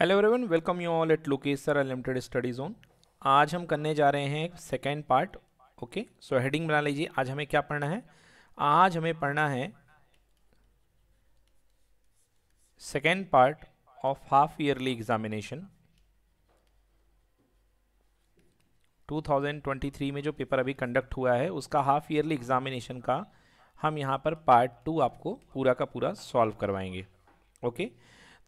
Hello everyone welcome you all at लोकेसर unlimited study zone आज हम करने जा रहे हैं second part okay so heading बना लीजिए आज हमें क्या पढ़ना है आज हमें पढ़ना है second part of half yearly examination 2023 में जो पेपर अभी कंडक्ट हुआ है उसका हाफ ईयरली एग्जामिनेशन का हम यहाँ पर पार्ट टू आपको पूरा का पूरा सॉल्व करवाएंगे ओके okay?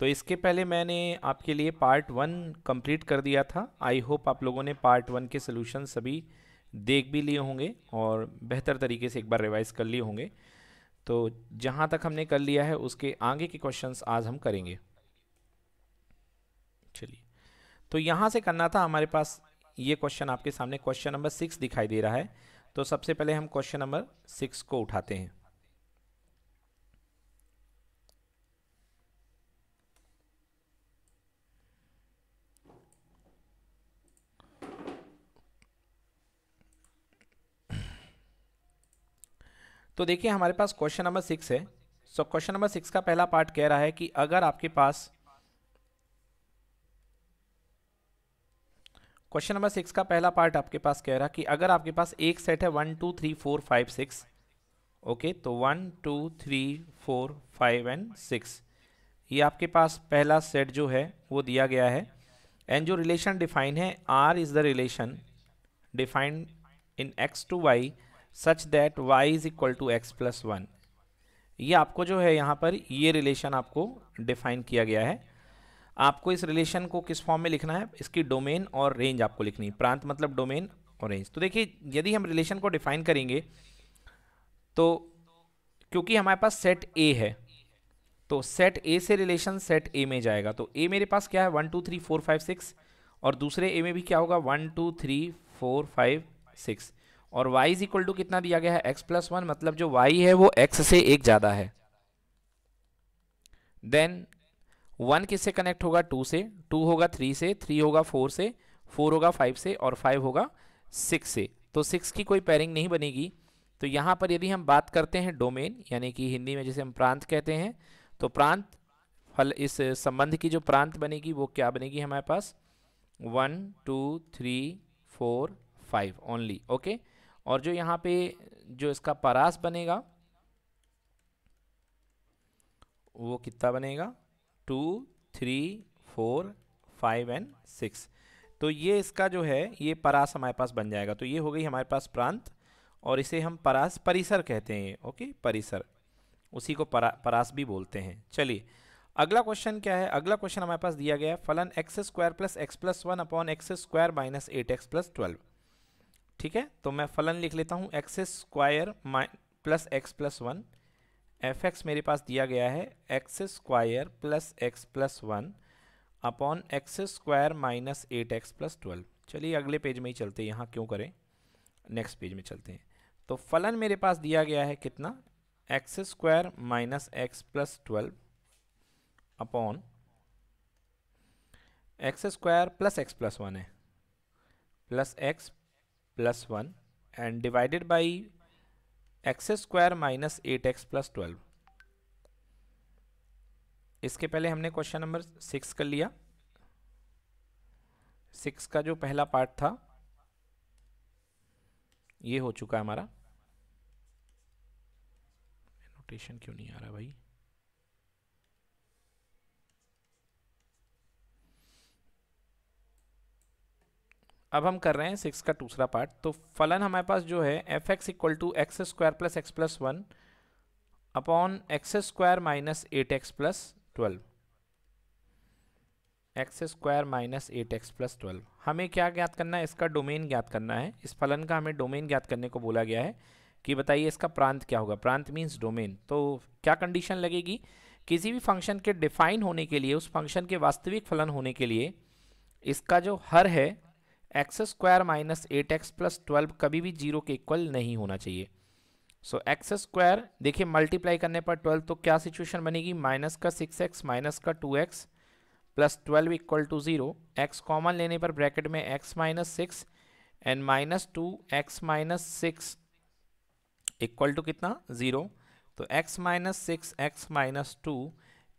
तो इसके पहले मैंने आपके लिए पार्ट वन कंप्लीट कर दिया था आई होप आप लोगों ने पार्ट वन के सोल्यूशन सभी देख भी लिए होंगे और बेहतर तरीके से एक बार रिवाइज कर लिए होंगे तो जहाँ तक हमने कर लिया है उसके आगे के क्वेश्चंस आज हम करेंगे चलिए तो यहाँ से करना था हमारे पास ये क्वेश्चन आपके सामने क्वेश्चन नंबर सिक्स दिखाई दे रहा है तो सबसे पहले हम क्वेश्चन नंबर सिक्स को उठाते हैं तो देखिए हमारे पास क्वेश्चन नंबर सिक्स है सो क्वेश्चन नंबर सिक्स का पहला पार्ट कह रहा है कि अगर आपके पास क्वेश्चन नंबर सिक्स का पहला पार्ट आपके पास कह रहा है कि अगर आपके पास एक सेट है one two three four five six okay तो one two three four five and six ये आपके पास पहला सेट जो है वो दिया गया है एंड जो रिलेशन डिफाइन है R is the relation defined in x to y such that y is equal to x plus one ये आपको जो है यहाँ पर ये रिलेशन आपको डिफाइन किया गया है आपको इस रिलेशन को किस फॉर्म में लिखना है इसकी डोमेन और रेंज आपको लिखनी है प्रांत मतलब डोमेन और रेंज तो देखिए यदि हम रिलेशन को डिफाइन करेंगे तो क्योंकि हमारे पास सेट ए है तो सेट ए से रिलेशन सेट ए में जाएगा तो ए मेरे पास क्या है one two three four five six और दूसरे ए में भी क्या होगा one two three four five six और y इज इक्वल टू कितना दिया गया है x प्लस वन मतलब जो y है वो x से एक ज़्यादा है देन वन किससे कनेक्ट होगा टू से टू होगा थ्री से थ्री होगा फोर से फोर होगा फाइव से और फाइव होगा सिक्स से तो सिक्स की कोई पैरिंग नहीं बनेगी तो यहाँ पर यदि हम बात करते हैं डोमेन यानी कि हिंदी में जिसे हम प्रांत कहते हैं तो प्रांत फल इस संबंध की जो प्रांत बनेगी वो क्या बनेगी हमारे पास one two three four five only okay और जो यहाँ पे जो इसका परास बनेगा वो कितना बनेगा two three four five and six तो ये इसका जो है ये परास हमारे पास बन जाएगा तो ये हो गई हमारे पास प्रांत और इसे हम परास परिसर कहते हैं ओके परिसर उसी को परा, परास भी बोलते हैं चलिए अगला क्वेश्चन क्या है अगला क्वेश्चन हमारे पास दिया गया है फलन x square plus x plus one upon x square minus eight x plus twelve ठीक है तो मैं फलन लिख लेता हूँ x square plus x plus one f x मेरे पास दिया गया है x square plus x plus one upon x square minus eight x plus twelve चलिए अगले पेज में ही चलते हैं यहाँ क्यों करें नेक्स्ट पेज में चलते हैं तो फलन मेरे पास दिया गया है कितना x square minus x plus twelve upon x square plus x plus one है plus x plus one and divided by x square minus eight x plus twelve इसके पहले हमने क्वेश्चन नंबर सिक्स कर लिया सिक्स का जो पहला part था ये हो चुका हमारा नोटेशन क्यों नहीं आ रहा भाई अब हम कर रहे हैं सिक्स का दूसरा पार्ट तो फलन हमारे पास जो है f x equal to x square plus x plus one upon x square minus eight x plus twelve x square minus eight x plus twelve हमें क्या ज्ञात करना है इसका डोमेन ज्ञात करना है इस फलन का हमें डोमेन ज्ञात करने को बोला गया है कि बताइए इसका प्रांत क्या होगा प्रांत मीन्स डोमेन तो क्या कंडीशन लगेगी किसी भी फंक्शन के डिफाइन होने के लिए उस फंक्शन के वास्तविक फलन होने के लिए इसका जो हर है x square minus eight x plus twelve कभी भी जीरो के इक्वल नहीं होना चाहिए सो एक्स स्क्वायर देखिए मल्टीप्लाई करने पर ट्वेल्व तो क्या सिचुएशन बनेगी माइनस का सिक्स एक्स माइनस का two x plus twelve equal to zero x common लेने पर ब्रैकेट में x minus six and minus two x minus six equal to कितना ज़ीरो तो x minus six x minus two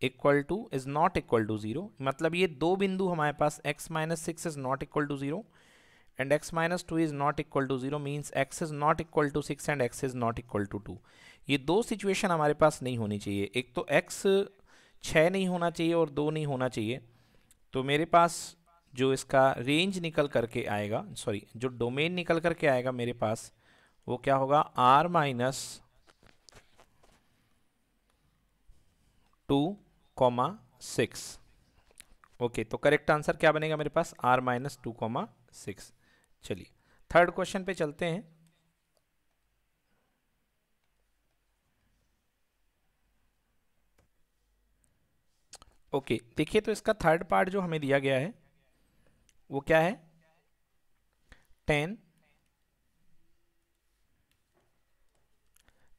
equal to is not equal to zero मतलब ये दो बिंदु हमारे पास x minus six is not equal to zero and x minus two is not equal to zero means x is not equal to six and x is not equal to two ये दो situation हमारे पास नहीं होनी चाहिए एक तो x छः नहीं होना चाहिए और दो नहीं होना चाहिए तो मेरे पास जो इसका रेंज निकल करके आएगा सॉरी जो डोमेन निकल करके आएगा मेरे पास वो क्या होगा R minus two comma six okay तो करेक्ट आंसर क्या बनेगा मेरे पास R minus two comma six चलिए थर्ड क्वेश्चन पे चलते हैं ओके okay, देखिए तो इसका थर्ड पार्ट जो हमें दिया गया है वो क्या है tan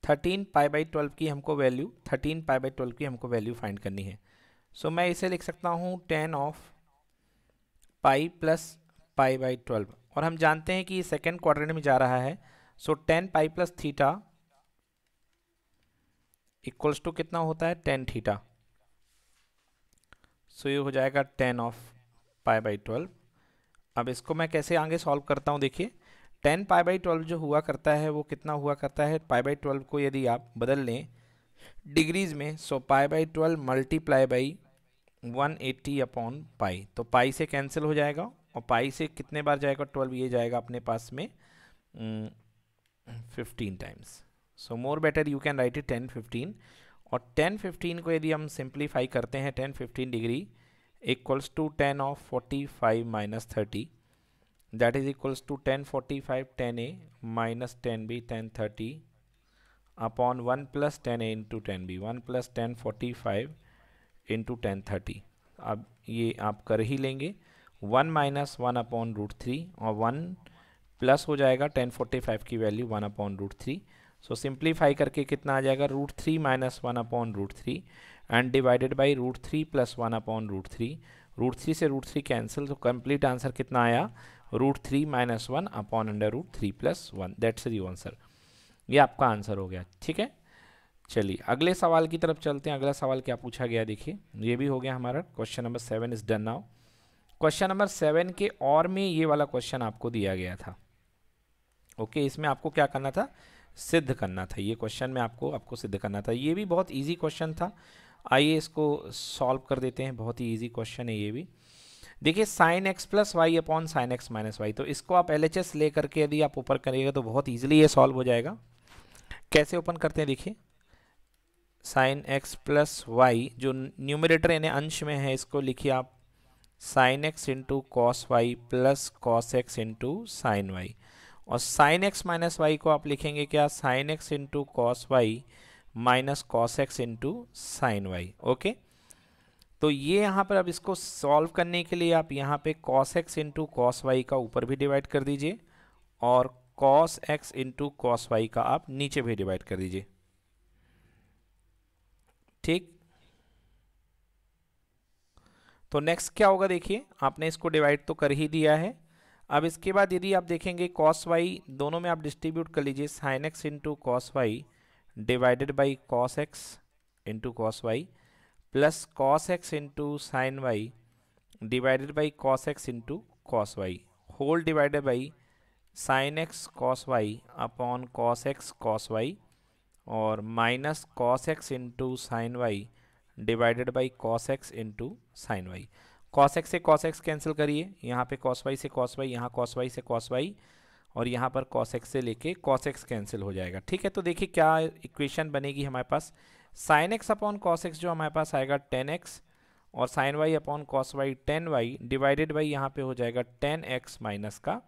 thirteen pi by twelve की हमको value thirteen pi by twelve की हमको वैल्यू फाइंड करनी है सो so, मैं इसे लिख सकता हूँ tan of pi plus pi by twelve और हम जानते हैं कि ये सेकेंड क्वार्टर में जा रहा है so tan pi plus theta equals to कितना होता है टेन थीटा सो ये हो जाएगा tan of pi by twelve अब इसको मैं कैसे आगे सॉल्व करता हूँ देखिए टेन पाई बाई ट्वेल्व जो हुआ करता है वो कितना हुआ करता है पाई बाई ट्वेल्व को यदि आप बदल लें डिग्रीज में so pi by twelve multiply by one eighty upon pi तो पाई से कैंसिल हो जाएगा और पाई से कितने बार जाएगा ट्वेल्व ये जाएगा अपने पास में fifteen times so more better you can write it tan fifteen और टेन फिफ्टीन को यदि हम सिंप्लीफाई करते हैं tan fifteen degree equals to tan of forty five minus thirty that is equals to 1045 one minus tan 1030 upon 1 plus one into tan 1 plus 1045 into 1030 अब ये आप कर ही लेंगे 1 minus one upon root three और 1 plus हो जाएगा 1045 की वैल्यू 1 upon root three so simplify करके कितना आ जाएगा root three minus one upon root three and divided by root three plus one upon root three root three से रूट थ्री कैंसिल तो कंप्लीट आंसर कितना आया root three minus one upon under root three plus one that's the answer ये आपका answer हो गया ठीक है चलिए अगले सवाल की तरफ चलते हैं अगला सवाल क्या पूछा गया देखिए ये भी हो गया हमारा question number seven is done now question number seven के और में ये वाला क्वेश्चन आपको दिया गया था ओके okay, इसमें आपको क्या करना था सिद्ध करना था ये क्वेश्चन में आपको आपको सिद्ध करना था ये भी बहुत ईजी क्वेश्चन था आइए इसको सॉल्व कर देते हैं बहुत ही ईजी क्वेश्चन है ये भी देखिए sine x plus y upon sine x minus y तो इसको आप एल एच एस ले करके यदि आप ऊपर करिएगा तो बहुत ईजिली ये सॉल्व हो जाएगा कैसे ओपन करते हैं देखिए साइन एक्स प्लस वाई जो न्यूमिनेटर यानी अंश में है इसको लिखिए आप sine x into cos y plus cos x into sine y और साइन एक्स माइनस वाई को आप लिखेंगे क्या sine x into cos y minus cos x into sine y okay तो ये यहाँ पर अब इसको सॉल्व करने के लिए आप यहाँ पे cos x into cos y का ऊपर भी डिवाइड कर दीजिए और cos x into cos y का आप नीचे भी डिवाइड कर दीजिए ठीक तो नेक्स्ट क्या होगा देखिए आपने इसको डिवाइड तो कर ही दिया है अब इसके बाद यदि आप देखेंगे कॉस वाई दोनों में आप डिस्ट्रीब्यूट कर लीजिए sine x into cos y divided by cos x into cos y plus cos x into sine y divided by cos x into cos y whole divided by sine x cos y upon cos x cos y और minus cos x into sine y divided by cos x into sine y cos x से cos x cancel करिए यहाँ पे cos y से cos y यहाँ cos y से cos y और यहाँ पर कॉस एक्स से लेके कॉस एक्स कैंसिल हो जाएगा ठीक है तो देखिए क्या इक्वेशन बनेगी हमारे पास sine x upon cos x जो हमारे पास आएगा टेन एक्स और sine y upon cos y tan y divided by यहाँ पे हो जाएगा टेन एक्स माइनस का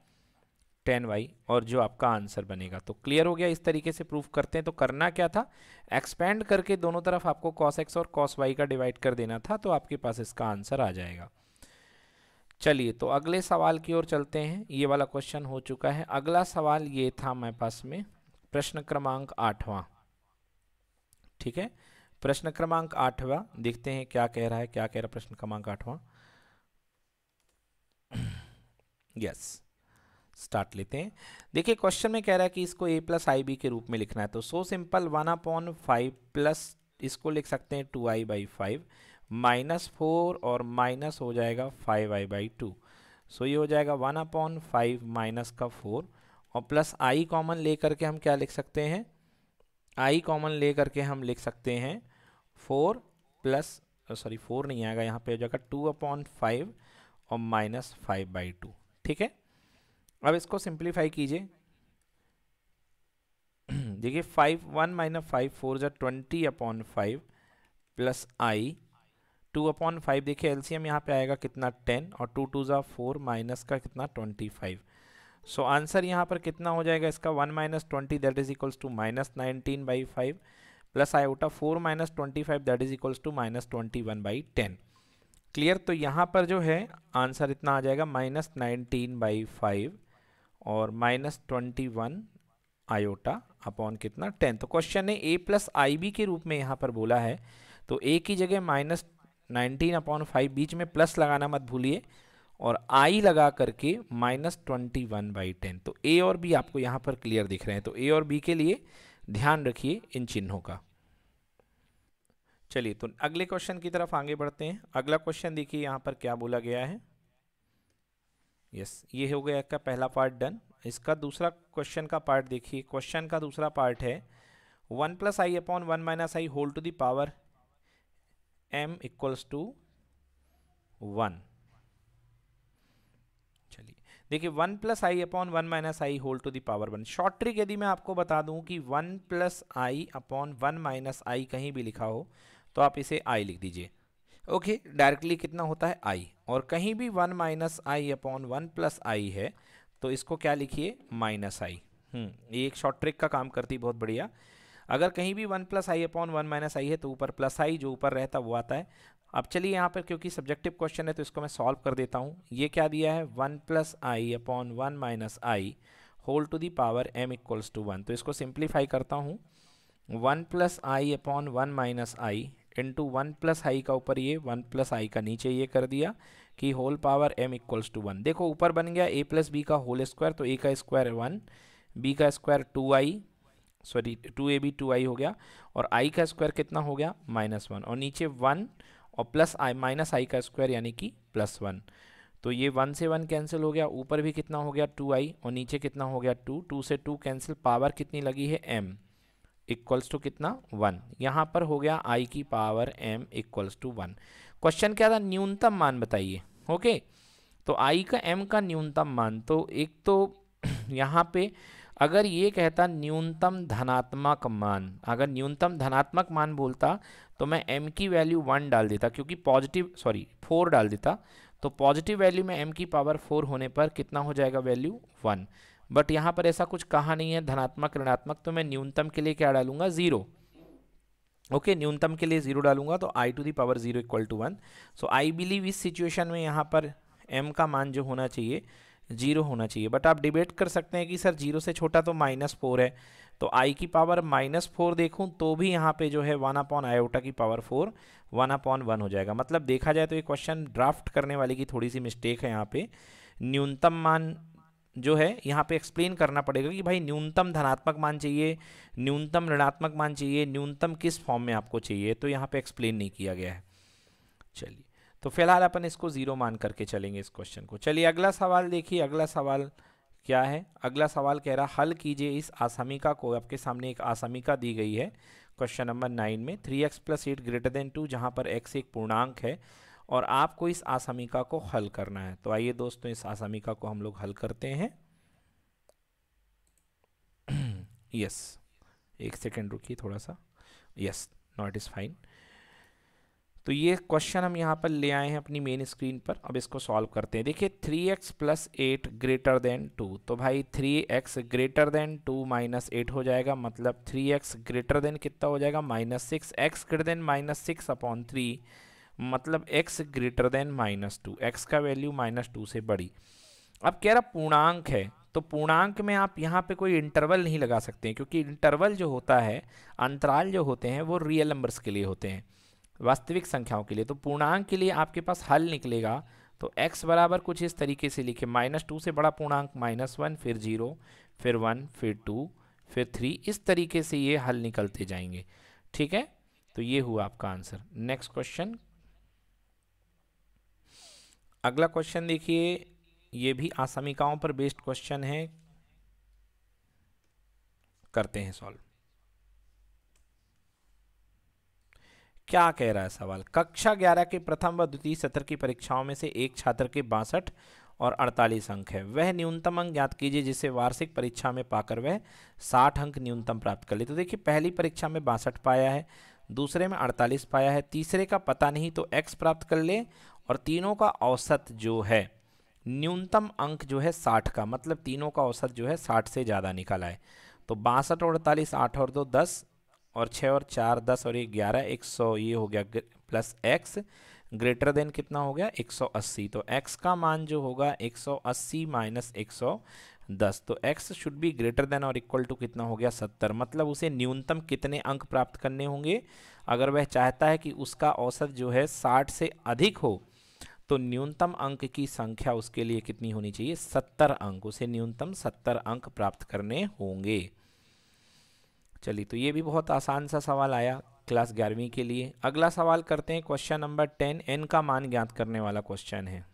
टेन वाई और जो आपका आंसर बनेगा तो क्लियर हो गया इस तरीके से प्रूफ करते हैं तो करना क्या था एक्सपेंड करके दोनों तरफ आपको कॉस एक्स और कॉस वाई का डिवाइड कर देना था तो आपके पास इसका आंसर आ जाएगा चलिए तो अगले सवाल की ओर चलते हैं ये वाला क्वेश्चन हो चुका है अगला सवाल ये था हमारे पास में प्रश्न क्रमांक आठवां ठीक है प्रश्न क्रमांक आठवा देखते हैं क्या कह रहा है क्या कह रहा है प्रश्न क्रमांक आठवां यस स्टार्ट लेते हैं देखिए क्वेश्चन में कह रहा है कि इसको ए प्लस आई बी के रूप में लिखना है तो so simple one upon five plus इसको लिख सकते हैं two i by five minus four और माइनस हो जाएगा five i by two so ये हो जाएगा वन अपॉन फाइव माइनस का फोर और प्लस आई कॉमन लेकर के हम क्या लिख सकते हैं आई कॉमन ले करके हम लिख सकते हैं फोर प्लस सॉरी फोर नहीं आएगा यहाँ पे हो जाएगा टू अपॉन फाइव और माइनस फाइव बाई टू ठीक है अब इसको सिंप्लीफाई कीजिए देखिए five one minus five four जो twenty upon five plus i two upon five देखिए एलसीएम यहाँ पे आएगा कितना टेन और टू टू ज़ा फोर माइनस का कितना ट्वेंटी फाइव सो आंसर यहाँ पर कितना हो जाएगा इसका one minus twenty that is equals to minus nineteen by five plus i उठा four minus twenty five that is equals to minus twenty one by ten clear तो यहाँ पर जो है आंसर इतना आ जाएगा माइनस नाइनटीन बाई फाइव और minus twenty one iota upon कितना टेन तो क्वेश्चन ने ए प्लस आई बी के रूप में यहाँ पर बोला है तो ए की जगह माइनस नाइनटीन अपॉन फाइव बीच में प्लस लगाना मत भूलिए और आई लगा करके minus twenty one by ten तो ए और बी आपको यहाँ पर क्लियर दिख रहे हैं तो ए और बी के लिए ध्यान रखिए इन चिन्हों का चलिए तो अगले क्वेश्चन की तरफ आगे बढ़ते हैं अगला क्वेश्चन देखिए यहाँ पर क्या बोला गया है यस yes, ये हो गया इसका पहला पार्ट डन इसका दूसरा क्वेश्चन का पार्ट देखिए क्वेश्चन का दूसरा पार्ट है one plus i upon one minus i whole to the power m equals to one देखिए one plus i upon one minus i whole to the power one short trick यदि मैं आपको बता दूं कि one plus i upon one minus i कहीं भी लिखा हो तो आप इसे आई लिख दीजिए ओके डायरेक्टली कितना होता है आई और कहीं भी one minus i upon one plus i है तो इसको क्या लिखिए माइनस आई हम्म, ये एक शॉर्ट ट्रिक का काम करती बहुत बढ़िया अगर कहीं भी one plus i upon one minus i है तो ऊपर प्लस आई जो ऊपर रहता वो आता है अब चलिए यहाँ पर क्योंकि सब्जेक्टिव क्वेश्चन है तो इसको मैं सॉल्व कर देता हूँ ये क्या दिया है one plus i upon one minus i whole to the power m equals to one तो इसको सिंप्लीफाई करता हूँ one plus i upon one minus i into one plus i का ऊपर ये वन प्लस आई का नीचे ये कर दिया कि whole power m equals to one देखो ऊपर बन गया ए प्लस बी का होल स्क्वायर तो ए का स्क्वायर वन बी का square two i sorry two A B two i हो गया और आई का स्क्वायर कितना हो गया माइनस वन और नीचे वन और प्लस आई माइनस आई का स्क्वायर यानी कि प्लस वन तो ये वन से वन कैंसिल हो गया ऊपर भी कितना हो गया टू आई और नीचे कितना हो गया टू टू से टू कैंसिल पावर कितनी लगी है एम इक्वल्स टू कितना वन यहाँ पर हो गया आई की power m equals to one question क्या था न्यूनतम मान बताइए ओके तो आई का एम का न्यूनतम मान तो एक तो यहाँ पे अगर ये कहता न्यूनतम धनात्मक मान अगर न्यूनतम धनात्मक मान बोलता तो मैं m की वैल्यू वन डाल देता क्योंकि पॉजिटिव सॉरी फोर डाल देता तो पॉजिटिव वैल्यू में m की पावर फोर होने पर कितना हो जाएगा वैल्यू वन बट यहाँ पर ऐसा कुछ कहा नहीं है धनात्मक ऋणात्मक तो मैं न्यूनतम के लिए क्या डालूंगा जीरो ओके okay, न्यूनतम के लिए जीरो डालूंगा तो i to the power zero equal to one so I believe इस सिचुएशन में यहाँ पर एम का मान जो होना चाहिए जीरो होना चाहिए बट आप डिबेट कर सकते हैं कि सर जीरो से छोटा तो माइनस फोर है तो आई की पावर माइनस फोर देखूँ तो भी यहाँ पे जो है वन अपॉन आयोटा की power four one upon one हो जाएगा मतलब देखा जाए तो ये क्वेश्चन ड्राफ्ट करने वाले की थोड़ी सी मिस्टेक है यहाँ पे न्यूनतम मान जो है यहाँ पे एक्सप्लेन करना पड़ेगा कि भाई न्यूनतम धनात्मक मान चाहिए न्यूनतम ऋणात्मक मान चाहिए न्यूनतम किस फॉर्म में आपको चाहिए तो यहाँ पे एक्सप्लेन नहीं किया गया है चलिए तो फिलहाल अपन इसको ज़ीरो मान करके चलेंगे इस क्वेश्चन को चलिए अगला सवाल देखिए अगला सवाल क्या है अगला सवाल कह रहा हल कीजिए इस आसामिका को आपके सामने एक आसामिका दी गई है क्वेश्चन नंबर नाइन में three x plus eight greater than two जहाँ पर एक्स एक पूर्णांक है और आपको इस आसामिका को हल करना है तो आइए दोस्तों इस आसामिका को हम लोग हल करते हैं यस एक सेकेंड रुकिए थोड़ा सा यस नॉट इज़ फाइन तो ये क्वेश्चन हम यहाँ पर ले आए हैं अपनी मेन स्क्रीन पर अब इसको सॉल्व करते हैं देखिए three x plus eight greater than two तो भाई three x greater than two minus eight हो जाएगा मतलब थ्री एक्स ग्रेटर देन कितना हो जाएगा minus six x greater than minus six upon three मतलब x greater than minus two x का वैल्यू माइनस टू से बड़ी अब कह रहा पूर्णांक है तो पूर्णांक में आप यहाँ पे कोई इंटरवल नहीं लगा सकते हैं क्योंकि इंटरवल जो होता है अंतराल जो होते हैं वो रियल नंबर्स के लिए होते हैं वास्तविक संख्याओं के लिए तो पूर्णांक के लिए आपके पास हल निकलेगा तो x बराबर कुछ इस तरीके से लिखे माइनस टू से बड़ा पूर्णांक माइनस वन फिर जीरो फिर वन फिर टू फिर थ्री इस तरीके से ये हल निकलते जाएंगे ठीक है तो ये हुआ आपका आंसर नेक्स्ट क्वेश्चन अगला क्वेश्चन देखिए ये भी आसमिकाओं पर बेस्ड क्वेश्चन है करते हैं सॉल्व क्या कह रहा है सवाल कक्षा ग्यारह के प्रथम व द्वितीय सत्र की परीक्षाओं में से एक छात्र के बासठ और 48 अंक है वह न्यूनतम अंक ज्ञात कीजिए जिससे वार्षिक परीक्षा में पाकर वह 60 अंक न्यूनतम प्राप्त कर ले तो देखिए पहली परीक्षा में बासठ पाया है दूसरे में 48 पाया है तीसरे का पता नहीं तो x प्राप्त कर ले और तीनों का औसत जो है न्यूनतम अंक जो है 60 का मतलब तीनों का औसत जो है 60 से ज़्यादा निकाला है तो बासठ और अड़तालीस आठ और दो दस और छः और चार दस और ये ग्यारह एक सौ ये हो गया प्लस एक्स ग्रेटर देन कितना हो गया एक सौ अस्सी तो एक्स का मान जो होगा एक सौ अस्सी माइनस एक सौ दस तो x should be greater than और इक्वल टू कितना हो गया सत्तर मतलब उसे न्यूनतम कितने अंक प्राप्त करने होंगे अगर वह चाहता है कि उसका औसत जो है साठ से अधिक हो तो न्यूनतम अंक की संख्या उसके लिए कितनी होनी चाहिए सत्तर अंक उसे न्यूनतम सत्तर अंक प्राप्त करने होंगे चलिए तो ये भी बहुत आसान सा सवाल आया क्लास ग्यारहवीं के लिए अगला सवाल करते हैं क्वेश्चन नंबर टेन एन का मान ज्ञात करने वाला क्वेश्चन है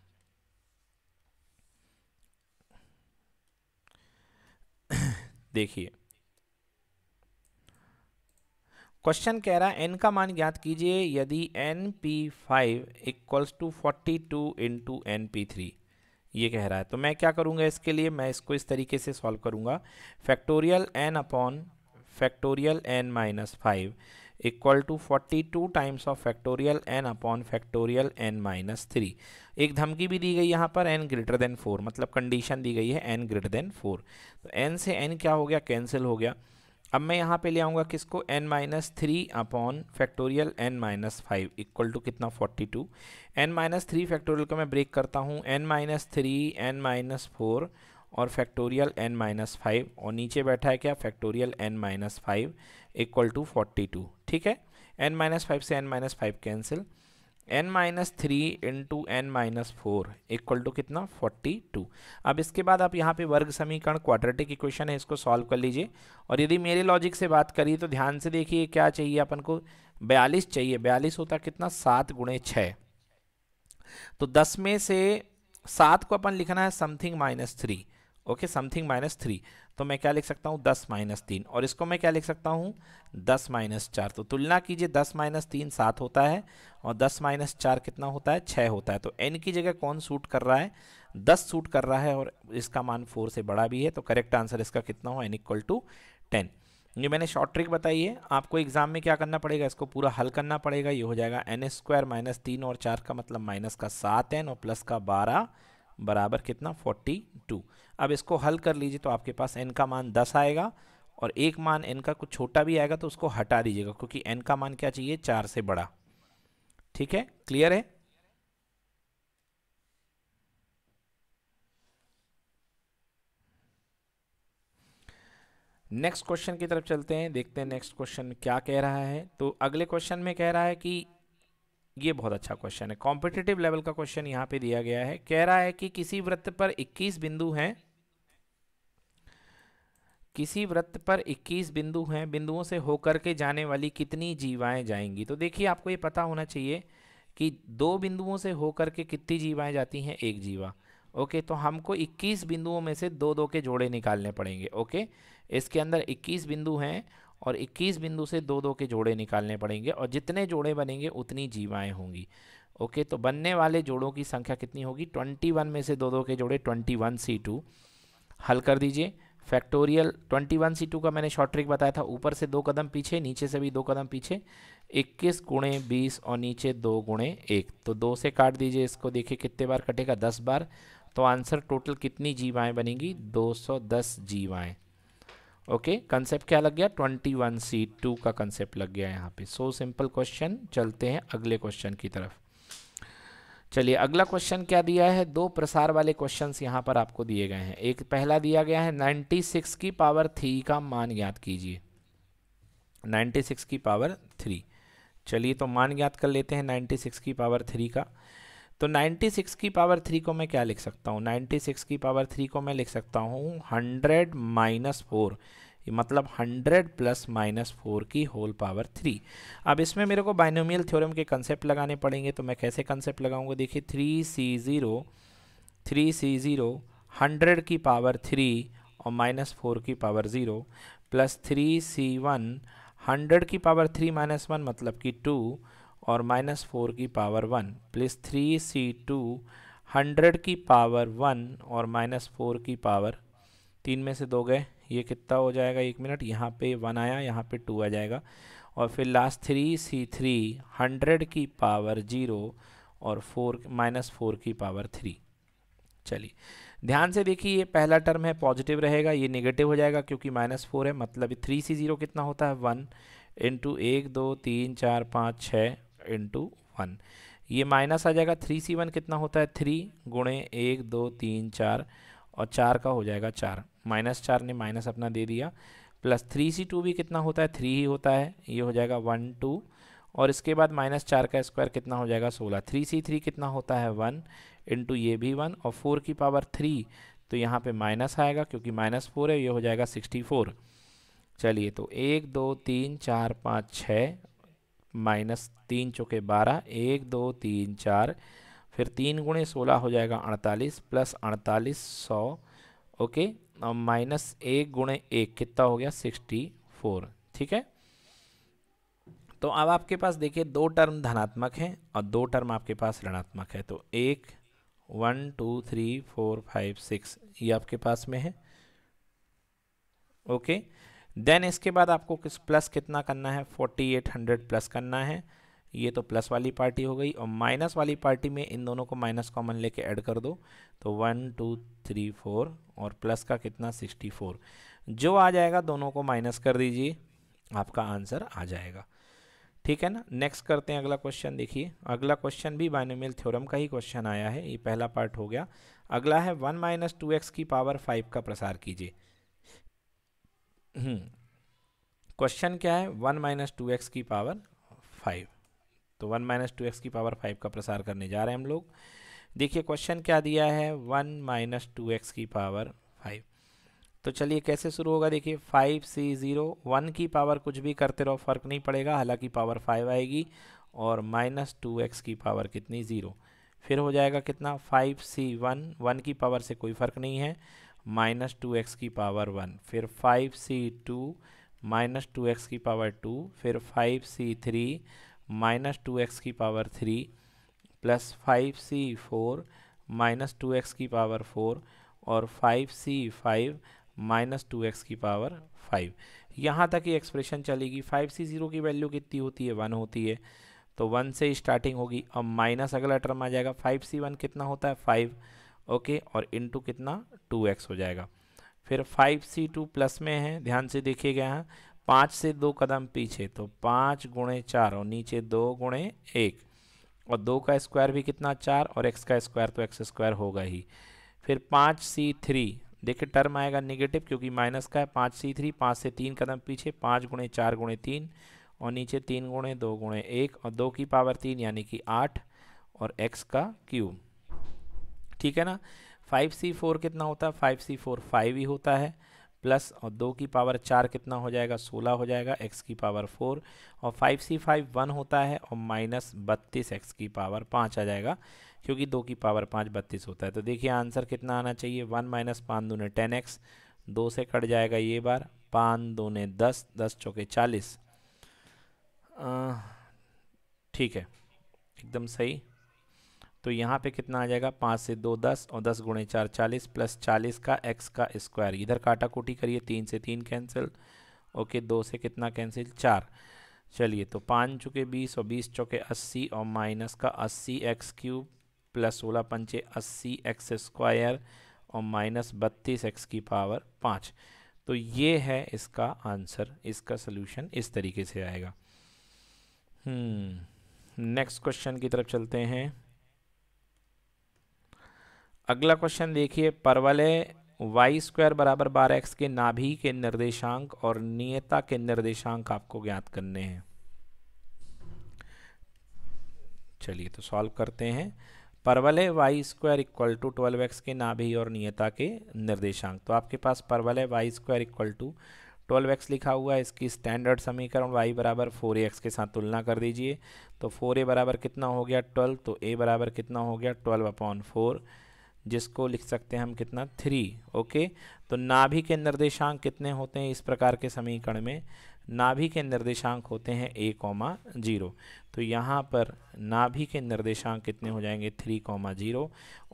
देखिए क्वेश्चन कह रहा है एन का मान ज्ञात कीजिए यदि n P five equals to forty two into n P three ये कह रहा है तो मैं क्या करूंगा इसके लिए मैं इसको इस तरीके से सॉल्व करूंगा factorial n upon factorial n minus five equal to forty two times of factorial n upon factorial n minus three एक धमकी भी दी गई यहाँ पर एन ग्रेटर देन फोर मतलब कंडीशन दी गई है एन ग्रेटर देन फोर तो एन से एन क्या हो गया कैंसिल हो गया अब मैं यहाँ पे ले आऊँगा किसको n minus three upon factorial n minus five equal to कितना forty two n minus three factorial को मैं ब्रेक करता हूँ n minus three n minus four और फैक्टोरियल एन माइनस फाइव और नीचे बैठा है क्या factorial n minus five equal to forty two ठीक है एन माइनस फाइव से n minus five cancel n minus three into n minus four equal to कितना फोर्टी टू अब इसके बाद आप यहाँ पे वर्ग समीकरण क्वाड्रेटिक इक्वेशन है इसको सॉल्व कर लीजिए और यदि मेरे लॉजिक से बात करिए तो ध्यान से देखिए क्या चाहिए अपन को बयालीस चाहिए बयालीस होता कितना सात गुणे छः तो दस में से सात को अपन लिखना है something minus three okay something minus three तो मैं क्या लिख सकता हूँ दस माइनस तीन और इसको मैं क्या लिख सकता हूँ दस माइनस चार तो तुलना कीजिए दस माइनस तीन सात होता है और दस माइनस चार कितना होता है छः होता है तो एन की जगह कौन सूट कर रहा है दस सूट कर रहा है और इसका मान फोर से बड़ा भी है तो करेक्ट आंसर इसका कितना हो एन इक्वल टू टेन ये मैंने शॉर्ट ट्रिक बताई है आपको एग्जाम में क्या करना पड़ेगा इसको पूरा हल करना पड़ेगा ये हो जाएगा एन स्क्वायर माइनस तीन और चार का मतलब माइनस का सात एन और प्लस का बारह बराबर कितना फोर्टी टू अब इसको हल कर लीजिए तो आपके पास एन का मान दस आएगा और एक मान एन का कुछ छोटा भी आएगा तो उसको हटा दीजिएगा क्योंकि एन का मान क्या चाहिए चार से बड़ा ठीक है क्लियर है नेक्स्ट क्वेश्चन की तरफ चलते हैं देखते हैं नेक्स्ट क्वेश्चन क्या कह रहा है तो अगले क्वेश्चन में कह रहा है कि ये बहुत अच्छा क्वेश्चन है कॉम्पिटेटिव लेवल का क्वेश्चन यहाँ पे दिया गया है कह रहा है कि किसी वृत्त पर 21 बिंदु हैं किसी व्रत पर 21 बिंदु हैं बिंदुओं से होकर के जाने वाली कितनी जीवाएं जाएंगी तो देखिए आपको ये पता होना चाहिए कि दो बिंदुओं से होकर के कितनी जीवाएं जाती हैं एक जीवा ओके तो हमको 21 बिंदुओं में से दो दो के जोड़े निकालने पड़ेंगे ओके इसके अंदर 21 बिंदु हैं और 21 बिंदु से दो दो के जोड़े निकालने पड़ेंगे और जितने जोड़े बनेंगे उतनी जीवाएँ होंगी ओके तो बनने वाले जोड़ों की संख्या कितनी होगी ट्वेंटी में से दो दो के जोड़े ट्वेंटी सी टू हल कर दीजिए फैक्टोरियल सी टू का मैंने शॉर्ट ट्रिक बताया था ऊपर से दो कदम पीछे नीचे से भी दो कदम पीछे 21 गुणे बीस और नीचे दो गुणे एक तो दो से काट दीजिए इसको देखिए कितने बार कटेगा दस बार तो आंसर टोटल कितनी जीवाएँ सौ 210 जीवाएँ ओके कंसेप्ट क्या लग गया सी टू का कंसेप्ट लग गया यहाँ पे सो सिंपल क्वेश्चन चलते हैं अगले क्वेश्चन की तरफ चलिए अगला क्वेश्चन क्या दिया है दो प्रसार वाले क्वेश्चन यहाँ पर आपको दिए गए हैं एक पहला दिया गया है 96 की पावर थ्री का मान ज्ञात कीजिए 96 की पावर थ्री चलिए तो मान ज्ञात कर लेते हैं 96 की पावर थ्री का तो 96 की पावर थ्री को मैं क्या लिख सकता हूँ 96 की पावर थ्री को मैं लिख सकता हूँ हंड्रेड माइनस फोर ये मतलब 100 प्लस माइनस फोर की होल पावर थ्री अब इसमें मेरे को बाइनोमियल थ्योरम के कंसेप्ट लगाने पड़ेंगे तो मैं कैसे कंसेप्ट लगाऊंगा देखिए three C zero three C zero hundred की पावर थ्री और माइनस फोर की power zero plus three C one hundred की पावर थ्री माइनस वन मतलब कि टू और माइनस फोर की power one plus three C two hundred की power one और माइनस फोर की पावर तीन में से दो गए ये कितना हो जाएगा एक मिनट यहाँ पे वन आया यहाँ पे टू आ जाएगा और फिर last three C three hundred की पावर ज़ीरो और फोर माइनस फोर की पावर थ्री चलिए ध्यान से देखिए ये पहला टर्म है पॉजिटिव रहेगा ये नेगेटिव हो जाएगा क्योंकि माइनस फोर है मतलब थ्री सी ज़ीरो कितना होता है वन इंटू एक दो तीन चार पाँच छः इंटू वन ये माइनस आ जाएगा थ्री सी वन कितना होता है थ्री गुणे एक दो तीन चार और चार का हो जाएगा चार माइनस चार ने माइनस अपना दे दिया प्लस थ्री सी टू भी कितना होता है थ्री ही होता है ये हो जाएगा वन टू और इसके बाद माइनस चार का स्क्वायर कितना हो जाएगा सोलह थ्री सी थ्री कितना होता है वन इंटू ये भी वन और फोर की पावर थ्री तो यहाँ पे माइनस आएगा क्योंकि माइनस फोर है ये हो जाएगा सिक्सटी फोर चलिए तो एक दो तीन चार पाँच छः माइनस तीन चौके बारह एक दो तीन चार फिर तीन गुणे सोलह हो जाएगा अड़तालीस प्लस अड़तालीस सौ ओके और माइनस एक गुणे एक कितना हो गया सिक्सटी फोर ठीक है तो अब आपके पास देखिए दो टर्म धनात्मक हैं और दो टर्म आपके पास ऋणात्मक है तो एक one two three four five six ये आपके पास में है ओके देन इसके बाद आपको किस प्लस कितना करना है फोर्टी एट हंड्रेड प्लस करना है ये तो प्लस वाली पार्टी हो गई और माइनस वाली पार्टी में इन दोनों को माइनस कॉमन लेके ऐड कर दो तो वन टू थ्री फोर और प्लस का कितना सिक्सटी फोर जो आ जाएगा दोनों को माइनस कर दीजिए आपका आंसर आ जाएगा ठीक है ना नेक्स्ट करते हैं अगला क्वेश्चन देखिए अगला क्वेश्चन भी बाइनोमियल थ्योरम का ही क्वेश्चन आया है ये पहला पार्ट हो गया अगला है वन माइनस टू एक्स की पावर फाइव का प्रसार कीजिए क्वेश्चन हम्म। क्या है वन माइनस टू एक्स की पावर फाइव तो वन माइनस टू एक्स की पावर फाइव का प्रसार करने जा रहे हैं हम लोग देखिए क्वेश्चन क्या दिया है वन माइनस टू एक्स की पावर फाइव तो चलिए कैसे शुरू होगा देखिए फाइव सी ज़ीरो वन की पावर कुछ भी करते रहो फ़र्क नहीं पड़ेगा हालांकि पावर फाइव आएगी और माइनस टू एक्स की पावर कितनी ज़ीरो फिर हो जाएगा कितना फाइव सी वन वन की पावर से कोई फ़र्क नहीं है माइनस टू एक्स की पावर वन फिर five C two minus two x की पावर टू फिर five C three minus two x की power three plus five C four minus two x की पावर फोर और five C five minus two x की power five यहाँ तक ये expression चलेगी फाइव सी ज़ीरो की वैल्यू कितनी होती है वन होती है तो वन से स्टार्टिंग होगी अब माइनस अगला टर्म आ जाएगा फाइव सी वन कितना होता है फाइव ओके और इंटू कितना टू एक्स हो जाएगा फिर फाइव सी टू प्लस में है ध्यान से देखिएगा यहाँ पाँच से दो कदम पीछे तो पाँच गुणे चार और नीचे दो गुणे एक और दो का स्क्वायर भी कितना चार और एक्स का स्क्वायर तो एक्स स्क्वायर होगा ही फिर पाँच सी थ्री देखिए टर्म आएगा निगेटिव क्योंकि माइनस का है पाँच सी थ्री पाँच से तीन कदम पीछे पाँच गुणे चार गुणे तीन और नीचे तीन गुणे दो गुणे एक और दो की पावर तीन यानी कि आठ और एक्स का क्यूब ठीक है ना फाइव सी फोर कितना होता है फाइव सी फोर फाइव ही होता है प्लस और दो की पावर चार कितना हो जाएगा सोलह हो जाएगा एक्स की पावर फोर और फाइव सी फाइव वन होता है और माइनस बत्तीस एक्स की पावर पाँच आ जाएगा क्योंकि दो की पावर पाँच बत्तीस होता है तो देखिए आंसर कितना आना चाहिए वन माइनस पाँच दो ने टेन एक्स दो से कट जाएगा ये बार पाँच दो ने दस दस चौके चालीस ठीक है एकदम सही तो यहाँ पे कितना आ जाएगा पाँच से दो दस और दस गुणे चार चालीस प्लस चालीस का एक्स का स्क्वायर इधर काटा कोटी करिए तीन से तीन कैंसिल ओके दो से कितना कैंसिल चार चलिए तो पाँच चुके बीस और बीस चौके अस्सी और माइनस का अस्सी एक्स क्यूब प्लस सोलह पंचे अस्सी एक्स स्क्वायर और माइनस बत्तीस एक्स की पावर पाँच तो ये है इसका आंसर इसका सोल्यूशन इस तरीके से आएगा हम्म, नेक्स्ट क्वेश्चन की तरफ चलते हैं अगला क्वेश्चन देखिए परवलय वाई स्क्वायर बराबर बारह एक्स के नाभि के निर्देशांक और नियता के निर्देशांक आपको ज्ञात करने हैं चलिए तो सॉल्व करते हैं परवलय y square equal to twelve x के नाभि और नियता के निर्देशांक तो आपके पास परवलय y square equal to twelve x लिखा हुआ है इसकी स्टैंडर्ड समीकरण वाई बराबर फोर एक्स के साथ तुलना कर दीजिए तो फोर ए बराबर कितना हो गया ट्वेल्व तो ए बराबर कितना हो गया ट्वेल्व अपॉन फोर जिसको लिख सकते हैं हम कितना थ्री ओके तो नाभि के निर्देशांक कितने होते हैं इस प्रकार के समीकरण में नाभि के निर्देशांक होते हैं ए कॉमा जीरो तो यहाँ पर नाभि के निर्देशांक कितने हो जाएंगे थ्री कॉमा जीरो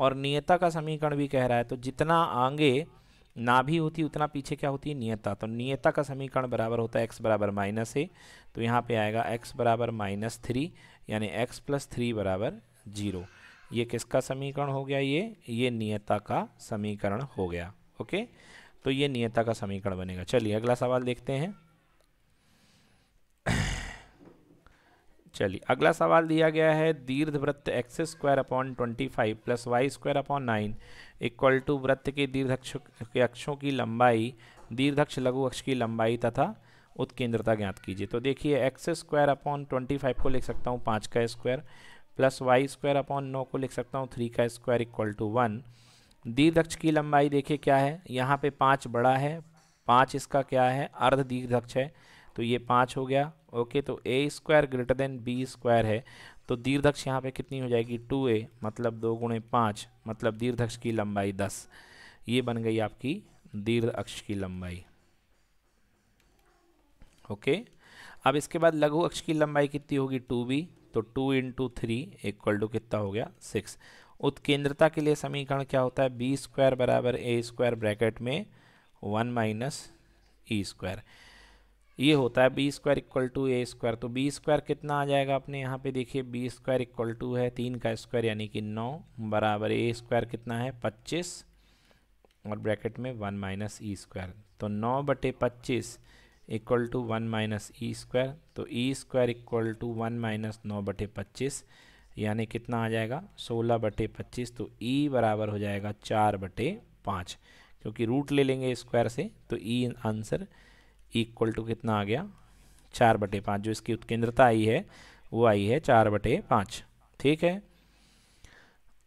और नियता का समीकरण भी कह रहा है तो जितना आगे नाभि होती उतना पीछे क्या होती है नियता तो नियता का समीकरण बराबर होता है एक्स बराबर माइनस ए तो यहाँ पे आएगा एक्स बराबर माइनस थ्री यानी एक्स प्लस थ्री बराबर जीरो ये किसका समीकरण हो गया ये ये नियता का समीकरण हो गया ओके तो ये नियता का समीकरण बनेगा चलिए अगला सवाल देखते हैं चलिए अगला सवाल दिया गया है दीर्घ वृत्त x square upon twenty five plus y square upon nine equal to वृत्त के दीर्घक्ष के अक्षों की लंबाई दीर्घक्ष लघु अक्ष की लंबाई तथा उत्केंद्रता ज्ञात कीजिए तो देखिए x square upon twenty five को लिख सकता हूँ पाँच का square plus y square upon नौ को लिख सकता हूँ थ्री का स्क्वायर इक्वल टू वन दीर्घक्ष की लंबाई देखिए क्या है यहाँ पे पाँच बड़ा है पाँच इसका क्या है अर्ध दीर्घक्ष है तो ये पाँच हो गया ओके तो a square greater than b square है तो दीर्घक्ष यहाँ पे कितनी हो जाएगी टू ए मतलब दो गुणे पाँच मतलब दीर्घक्ष की लंबाई दस ये बन गई आपकी दीर्घ अक्ष की लंबाई ओके अब इसके बाद लघु अक्ष की लंबाई कितनी होगी टू बी तो two into three equal to कितना हो गया सिक्स उत्केंद्रता के लिए समीकरण क्या होता है बी स्क्वायर बराबर ए स्क्वायर ब्रैकेट में वन माइनस ई स्क्वायर ये होता है b square equal to a square तो बी स्क्वायर कितना आ जाएगा अपने यहाँ पे देखिए बी स्क्वायर इक्वल टू है तीन का स्क्वायर यानी कि नौ बराबर ए स्क्वायर कितना है पच्चीस और ब्रैकेट में वन माइनस ई स्क्वायर तो नौ बटे पच्चीस equal to one minus e square तो e square equal to one minus नौ बटे पच्चीस यानी कितना आ जाएगा सोलह बटे पच्चीस तो ई e बराबर हो जाएगा चार बटे पाँच क्योंकि रूट ले लेंगे स्क्वायर e से तो ई आंसर इक्वल टू कितना आ गया चार बटे पाँच जो इसकी उत्केंद्रता आई है वो आई है चार बटे पाँच ठीक है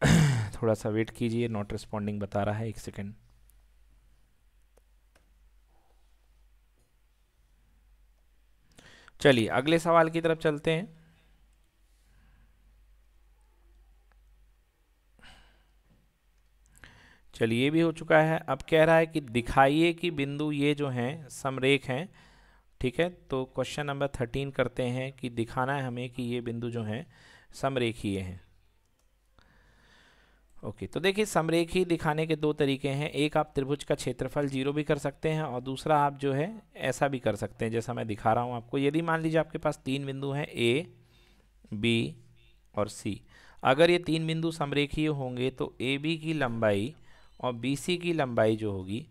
थोड़ा सा वेट कीजिए नॉट रिस्पॉन्डिंग बता रहा है एक सेकेंड चलिए अगले सवाल की तरफ चलते हैं चलिए ये भी हो चुका है अब कह रहा है कि दिखाइए कि बिंदु ये जो हैं समरेख हैं ठीक है तो क्वेश्चन नंबर थर्टीन करते हैं कि दिखाना है हमें कि ये बिंदु जो हैं समरेखीय हैं ओके तो देखिए समरेखी दिखाने के दो तरीके हैं एक आप त्रिभुज का क्षेत्रफल जीरो भी कर सकते हैं और दूसरा आप जो है ऐसा भी कर सकते हैं जैसा मैं दिखा रहा हूँ आपको यदि मान लीजिए आपके पास तीन बिंदु हैं ए बी और सी अगर ये तीन बिंदु समरेखीय होंगे तो ए बी की लंबाई और बी सी की लंबाई जो होगी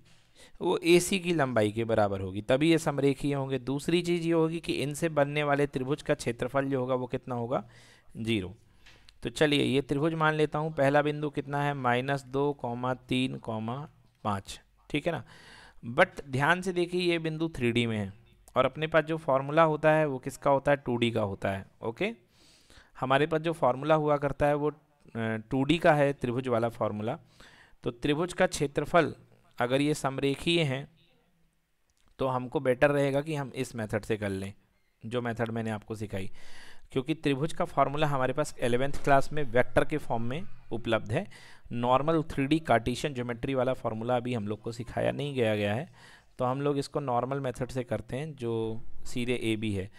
वो ए सी की लंबाई के बराबर होगी तभी ये समरेखीय होंगे दूसरी चीज़ ये होगी कि इनसे बनने वाले त्रिभुज का क्षेत्रफल जो होगा वो कितना होगा जीरो तो चलिए ये त्रिभुज मान लेता हूँ पहला बिंदु कितना है माइनस दो कौमा तीन कौमा पाँच ठीक है ना बट ध्यान से देखिए ये बिंदु थ्री में है और अपने पास जो फार्मूला होता है वो किसका होता है टू का होता है ओके हमारे पास जो फार्मूला हुआ करता है वो टू का है त्रिभुज वाला फार्मूला तो त्रिभुज का क्षेत्रफल अगर ये समरेखीय हैं तो हमको बेटर रहेगा कि हम इस मेथड से कर लें जो मेथड मैंने आपको सिखाई क्योंकि त्रिभुज का फॉर्मूला हमारे पास एलेवेंथ क्लास में वेक्टर के फॉर्म में उपलब्ध है normal three D cartesian geometry वाला फार्मूला अभी हम लोग को सिखाया नहीं गया गया है तो हम लोग इसको नॉर्मल मेथड से करते हैं जो सीधे ए बी है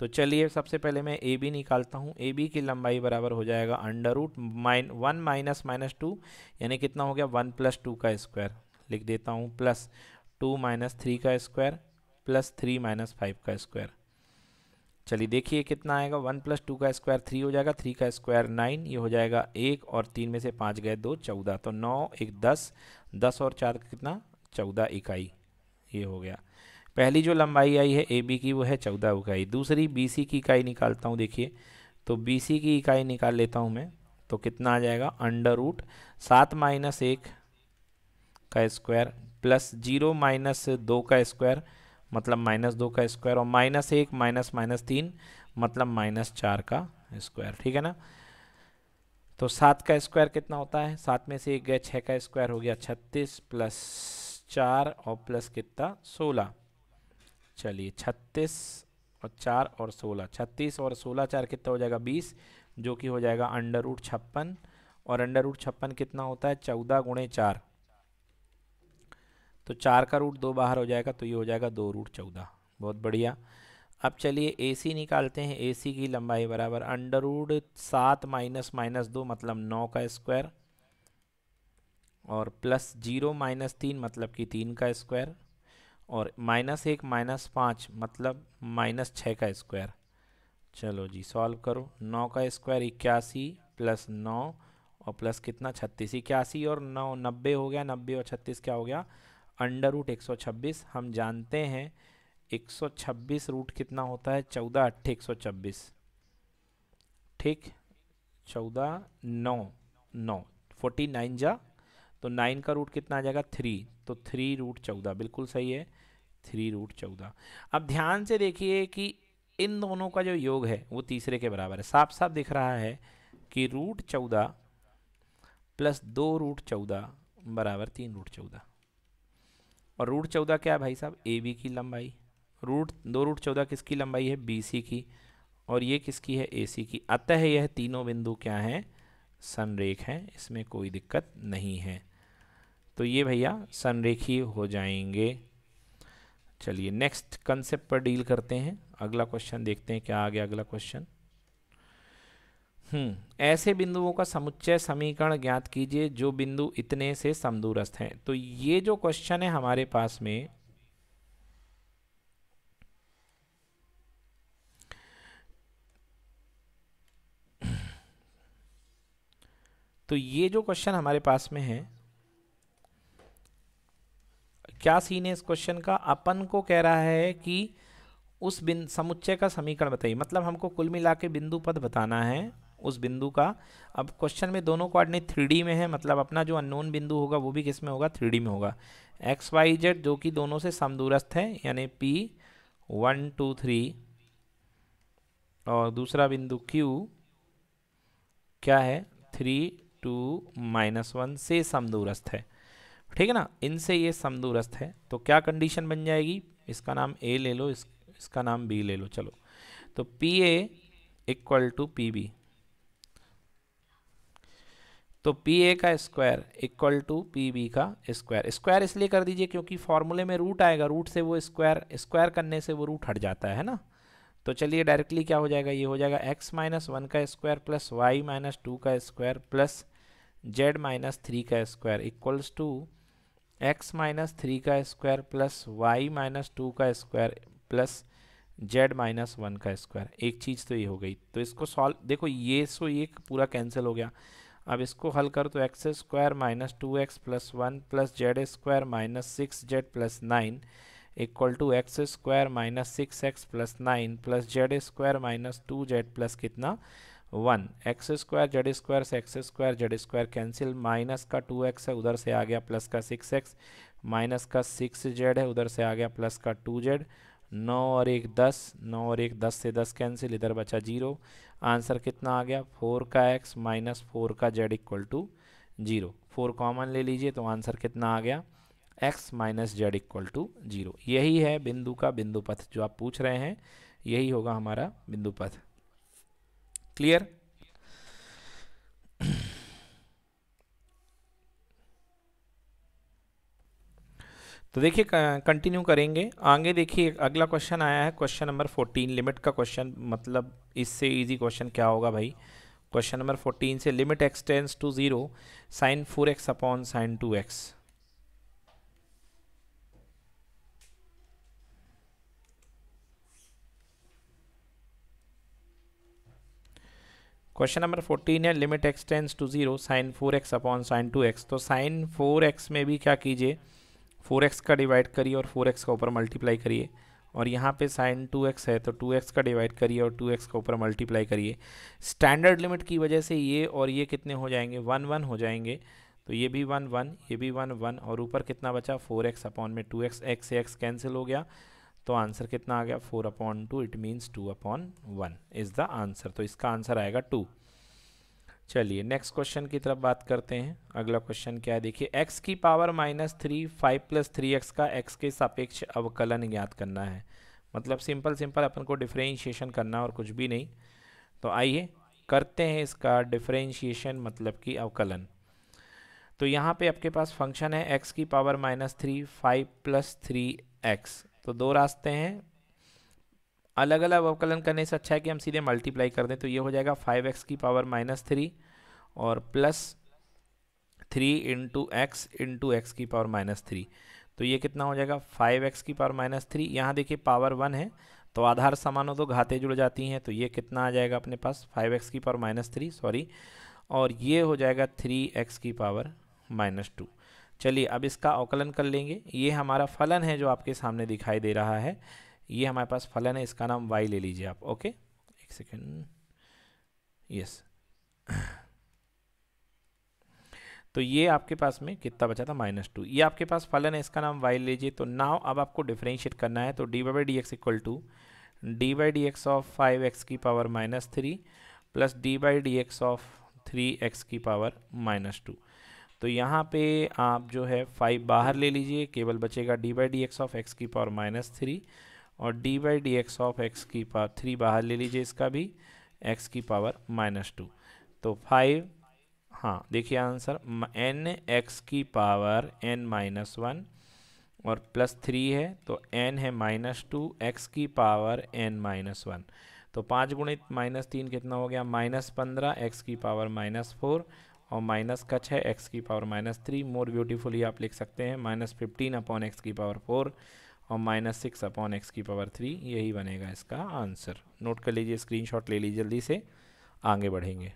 तो चलिए सबसे पहले मैं ए बी निकालता हूँ ए बी की लंबाई बराबर हो जाएगा under root minus one minus minus two यानी कितना हो गया वन प्लस टू का स्क्वायर लिख देता हूँ प्लस टू माइनस थ्री का square plus three minus five का स्क्वायर चलिए देखिए कितना आएगा वन प्लस टू का स्क्वायर थ्री हो जाएगा थ्री का स्क्वायर नाइन ये हो जाएगा एक और तीन में से पाँच गए दो चौदह तो नौ एक दस दस और चार का कितना चौदह इकाई ये हो गया पहली जो लंबाई आई है ए बी की वो है चौदह इकाई दूसरी बी सी की इकाई निकालता हूँ देखिए तो बी सी की इकाई निकाल लेता हूँ मैं तो कितना आ जाएगा अंडर रूट सात माइनस एक का स्क्वायर प्लस जीरो माइनस दो का स्क्वायर मतलब माइनस दो का स्क्वायर और माइनस एक माइनस माइनस तीन मतलब माइनस चार का स्क्वायर ठीक है ना तो सात का स्क्वायर कितना होता है सात में से एक गया छः का स्क्वायर हो गया छत्तीस प्लस चार और प्लस कितना सोलह चलिए छत्तीस और चार और सोलह छत्तीस और सोलह चार कितना हो जाएगा बीस जो कि हो जाएगा अंडर रूट छप्पन और अंडर रूट छप्पन कितना होता है चौदह गुणे चार तो चार का रूट दो बाहर हो जाएगा तो ये हो जाएगा दो रूट चौदह बहुत बढ़िया अब चलिए ए निकालते हैं ए की लंबाई बराबर अंडर रूड सात माइनस माइनस दो मतलब नौ का स्क्वायर और प्लस जीरो माइनस तीन मतलब कि तीन का स्क्वायर और माइनस एक माइनस पाँच मतलब माइनस छः का स्क्वायर चलो जी सॉल्व करो नौ का स्क्वायर इक्यासी प्लस नौ और प्लस कितना छत्तीस इक्यासी और नौ नब्बे हो गया नब्बे और छत्तीस क्या हो गया अंडर रूट एक हम जानते हैं 126 रूट कितना होता है चौदह अट्ठे एक ठीक चौदह नौ नौ फोर्टी नाइन जा तो नाइन का रूट कितना आ जाएगा थ्री तो थ्री रूट चौदह बिल्कुल सही है थ्री रूट चौदह अब ध्यान से देखिए कि इन दोनों का जो योग है वो तीसरे के बराबर है साफ साफ दिख रहा है कि रूट चौदह प्लस दो रूट चौदह बराबर तीन रूट चौदह और रूट चौदह क्या है भाई साहब ए बी की लंबाई रूट दो रूट चौदह किसकी लंबाई है बी सी की और ये किसकी है ए सी की अतः यह तीनों बिंदु क्या हैं सनरेख हैं इसमें कोई दिक्कत नहीं है तो ये भैया सनरेखी हो जाएंगे चलिए नेक्स्ट कंसेप्ट पर डील करते हैं अगला क्वेश्चन देखते हैं क्या आ गया अगला क्वेश्चन हम्म। ऐसे बिंदुओं का समुच्चय समीकरण ज्ञात कीजिए जो बिंदु इतने से समदूरस्थ हैं तो ये जो क्वेश्चन है हमारे पास में तो ये जो क्वेश्चन हमारे पास में है क्या सीन है इस क्वेश्चन का अपन को कह रहा है कि उस बिंदु समुच्चय का समीकरण बताइए मतलब हमको कुल मिला के बिंदु पद बताना है उस बिंदु का अब क्वेश्चन में दोनों कोऑर्डिनेट थ्री में है मतलब अपना जो अननोन बिंदु होगा वो भी किस में होगा थ्री में होगा एक्स वाई जेड जो कि दोनों से समदूरस्थ है यानी पी वन टू थ्री और दूसरा बिंदु क्यू क्या है थ्री टू माइनस वन से समदूरस्थ है ठीक है ना इनसे ये समदूरस्थ है तो क्या कंडीशन बन जाएगी इसका नाम ए ले लो इस, इसका नाम बी ले लो चलो तो P A equal to P B तो पी ए का square equal to P B का स्क्वायर स्क्वायर इसलिए कर दीजिए क्योंकि फॉर्मूले में रूट आएगा रूट से वो स्क्वायर स्क्वायर करने से वो रूट हट जाता है ना तो चलिए डायरेक्टली क्या हो जाएगा ये हो जाएगा x माइनस वन का square plus y minus two का square plus z minus three का square equals to x minus three का square plus y minus two का square plus z minus one का स्क्वायर एक चीज़ तो ये हो गई तो इसको सॉल्व देखो ये सो ये पूरा कैंसिल हो गया अब इसको हल कर तो x square minus two x plus one plus z square minus six z plus nine equal to x square minus six x plus nine plus z square minus two z plus कितना one x square z square से x square z square cancel minus का two x है उधर से आ गया plus का six x minus का सिक्स जेड है उधर से आ गया प्लस का टू जेड नौ और एक दस नौ और एक दस से दस कैंसिल इधर बचा जीरो आंसर कितना आ गया फोर का एक्स माइनस फोर का z equal to zero four common ले लीजिए तो आंसर कितना आ गया x minus z equal to zero यही है बिंदु का बिंदु पथ जो आप पूछ रहे हैं यही होगा हमारा बिंदु पथ क्लियर तो देखिए कंटिन्यू करेंगे आगे देखिए अगला क्वेश्चन आया है क्वेश्चन नंबर फोर्टीन लिमिट का क्वेश्चन मतलब इससे इजी क्वेश्चन क्या होगा भाई क्वेश्चन नंबर फोर्टीन से limit x tends to zero sine four x upon sine two x question number fourteen है limit x tends to zero sine four x upon sine two x तो sine four x में भी क्या कीजिए four x का divide करिए और four x का ऊपर मल्टीप्लाई करिए और यहाँ पे साइन टू एक्स है तो टू एक्स का डिवाइड करिए और टू एक्स का ऊपर मल्टीप्लाई करिए स्टैंडर्ड लिमिट की वजह से ये और ये कितने हो जाएंगे वन वन हो जाएंगे तो ये भी वन वन ये भी वन वन और ऊपर कितना बचा फोर एक्स अपॉन में two x x x cancel हो गया तो आंसर कितना आ गया four upon two it means two upon one is the answer तो इसका आंसर आएगा टू चलिए नेक्स्ट क्वेश्चन की तरफ बात करते हैं अगला क्वेश्चन क्या है देखिए एक्स की power minus three five plus three x का एक्स के सापेक्ष अवकलन ज्ञात करना है मतलब सिंपल सिंपल अपन को डिफ्रेंशिएशन करना और कुछ भी नहीं तो आइए करते हैं इसका डिफ्रेंशिएशन मतलब कि अवकलन तो यहाँ पे आपके पास फंक्शन है एक्स की power minus three five plus three x तो दो रास्ते हैं अलग अलग अवकलन करने से अच्छा है कि हम सीधे मल्टीप्लाई कर दें तो ये हो जाएगा फाइव एक्स की पावर माइनस थ्री और plus three into x into x की पावर माइनस थ्री तो ये कितना हो जाएगा फाइव एक्स की पावर माइनस थ्री यहाँ देखिए पावर वन है तो आधार समान हो तो घाते जुड़ जाती हैं तो ये कितना आ जाएगा अपने पास फाइव एक्स की पावर माइनस थ्री सॉरी और ये हो जाएगा थ्री एक्स की पावर माइनस टू चलिए अब इसका अवकलन कर लेंगे ये हमारा फलन है जो आपके सामने दिखाई दे रहा है ये हमारे पास फलन है इसका नाम वाई ले लीजिए आप ओके एक सेकेंड यस तो ये आपके पास में कितना बचा था माइनस टू ये आपके पास फलन है इसका नाम वाई लीजिए तो नाव अब आपको डिफ्रेंशिएट करना है तो d by d x equal to d by d x of five x की power minus three plus d by d x of three x की पावर माइनस टू तो यहाँ पे आप जो है फाइव बाहर ले लीजिए केवल बचेगा d by d x of x की पावर माइनस थ्री और d by d x of x की पावर थ्री बाहर ले लीजिए इसका भी एक्स की पावर माइनस टू तो फाइव हाँ देखिए आंसर एन एक्स की पावर एन माइनस वन और प्लस थ्री है तो एन है माइनस टू एक्स की पावर एन माइनस वन तो पाँच गुणित माइनस तीन कितना हो गया माइनस पंद्रह एक्स की पावर माइनस फोर और माइनस का छः एक्स की power minus three more beautifully आप लिख सकते हैं माइनस फिफ्टीन अपॉन एक्स की पावर फोर और माइनस सिक्स अपॉन एक्स की पावर थ्री यही बनेगा इसका आंसर नोट कर लीजिए स्क्रीनशॉट ले लीजिए जल्दी से आगे बढ़ेंगे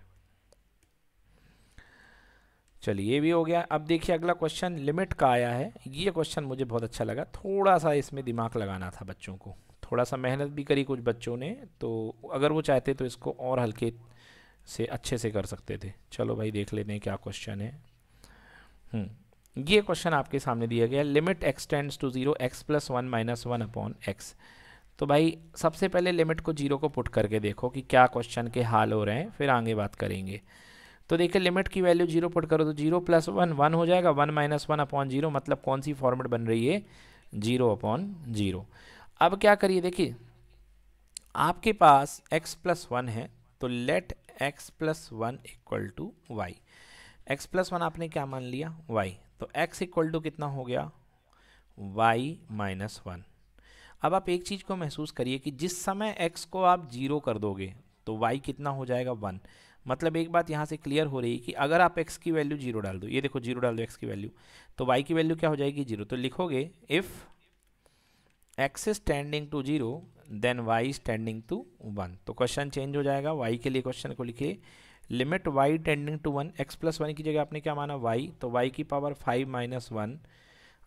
चलिए ये भी हो गया अब देखिए अगला क्वेश्चन लिमिट का आया है ये क्वेश्चन मुझे बहुत अच्छा लगा थोड़ा सा इसमें दिमाग लगाना था बच्चों को थोड़ा सा मेहनत भी करी कुछ बच्चों ने तो अगर वो चाहते तो इसको और हल्के से अच्छे से कर सकते थे चलो भाई देख लेते हैं क्या क्वेश्चन है हम्म। ये क्वेश्चन आपके सामने दिया गया limit x tends to zero x plus one minus one upon x तो भाई सबसे पहले लिमिट को जीरो को पुट करके देखो कि क्या क्वेश्चन के हाल हो रहे हैं फिर आगे बात करेंगे तो देखिए लिमिट की वैल्यू जीरो पुट करो तो जीरो प्लस वन वन हो जाएगा one minus one upon zero मतलब कौन सी फॉर्मेट बन रही है जीरो अपॉन जीरो अब क्या करिए देखिए आपके पास एक्स प्लस वन है तो let x plus one equal to y x plus one आपने क्या मान लिया वाई तो x इक्वल टू कितना हो गया y माइनस वन अब आप एक चीज़ को महसूस करिए कि जिस समय x को आप जीरो कर दोगे तो y कितना हो जाएगा वन मतलब एक बात यहाँ से क्लियर हो रही है कि अगर आप x की वैल्यू जीरो डाल दो ये देखो जीरो डाल दो x की वैल्यू तो y की वैल्यू क्या हो जाएगी जीरो तो लिखोगे if x standing to zero then y standing to one तो क्वेश्चन चेंज हो जाएगा वाई के लिए क्वेश्चन को लिखिए limit y tending to one x plus one की जगह आपने क्या माना वाई तो वाई की power five minus one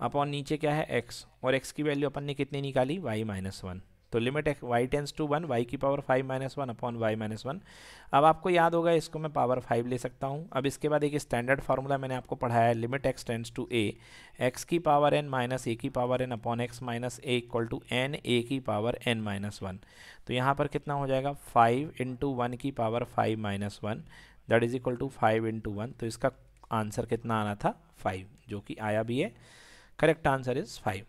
upon नीचे क्या है एक्स और एक्स की वैल्यू अपन ने कितनी निकाली वाई माइनस वन तो limit x y tends to one y की power five minus one upon y minus one अब आपको याद होगा इसको मैं पावर फाइव ले सकता हूँ अब इसके बाद एक स्टैंडर्ड फार्मूला मैंने आपको पढ़ाया है limit x tends to a x की पावर एन माइनस ए की power n upon x minus a equal to n a की पावर एन माइनस वन तो यहाँ पर कितना हो जाएगा फाइव इंटू वन की power five minus one that is equal to five into one तो इसका आंसर कितना आना था फाइव जो कि आया भी है करेक्ट आंसर इज़ फाइव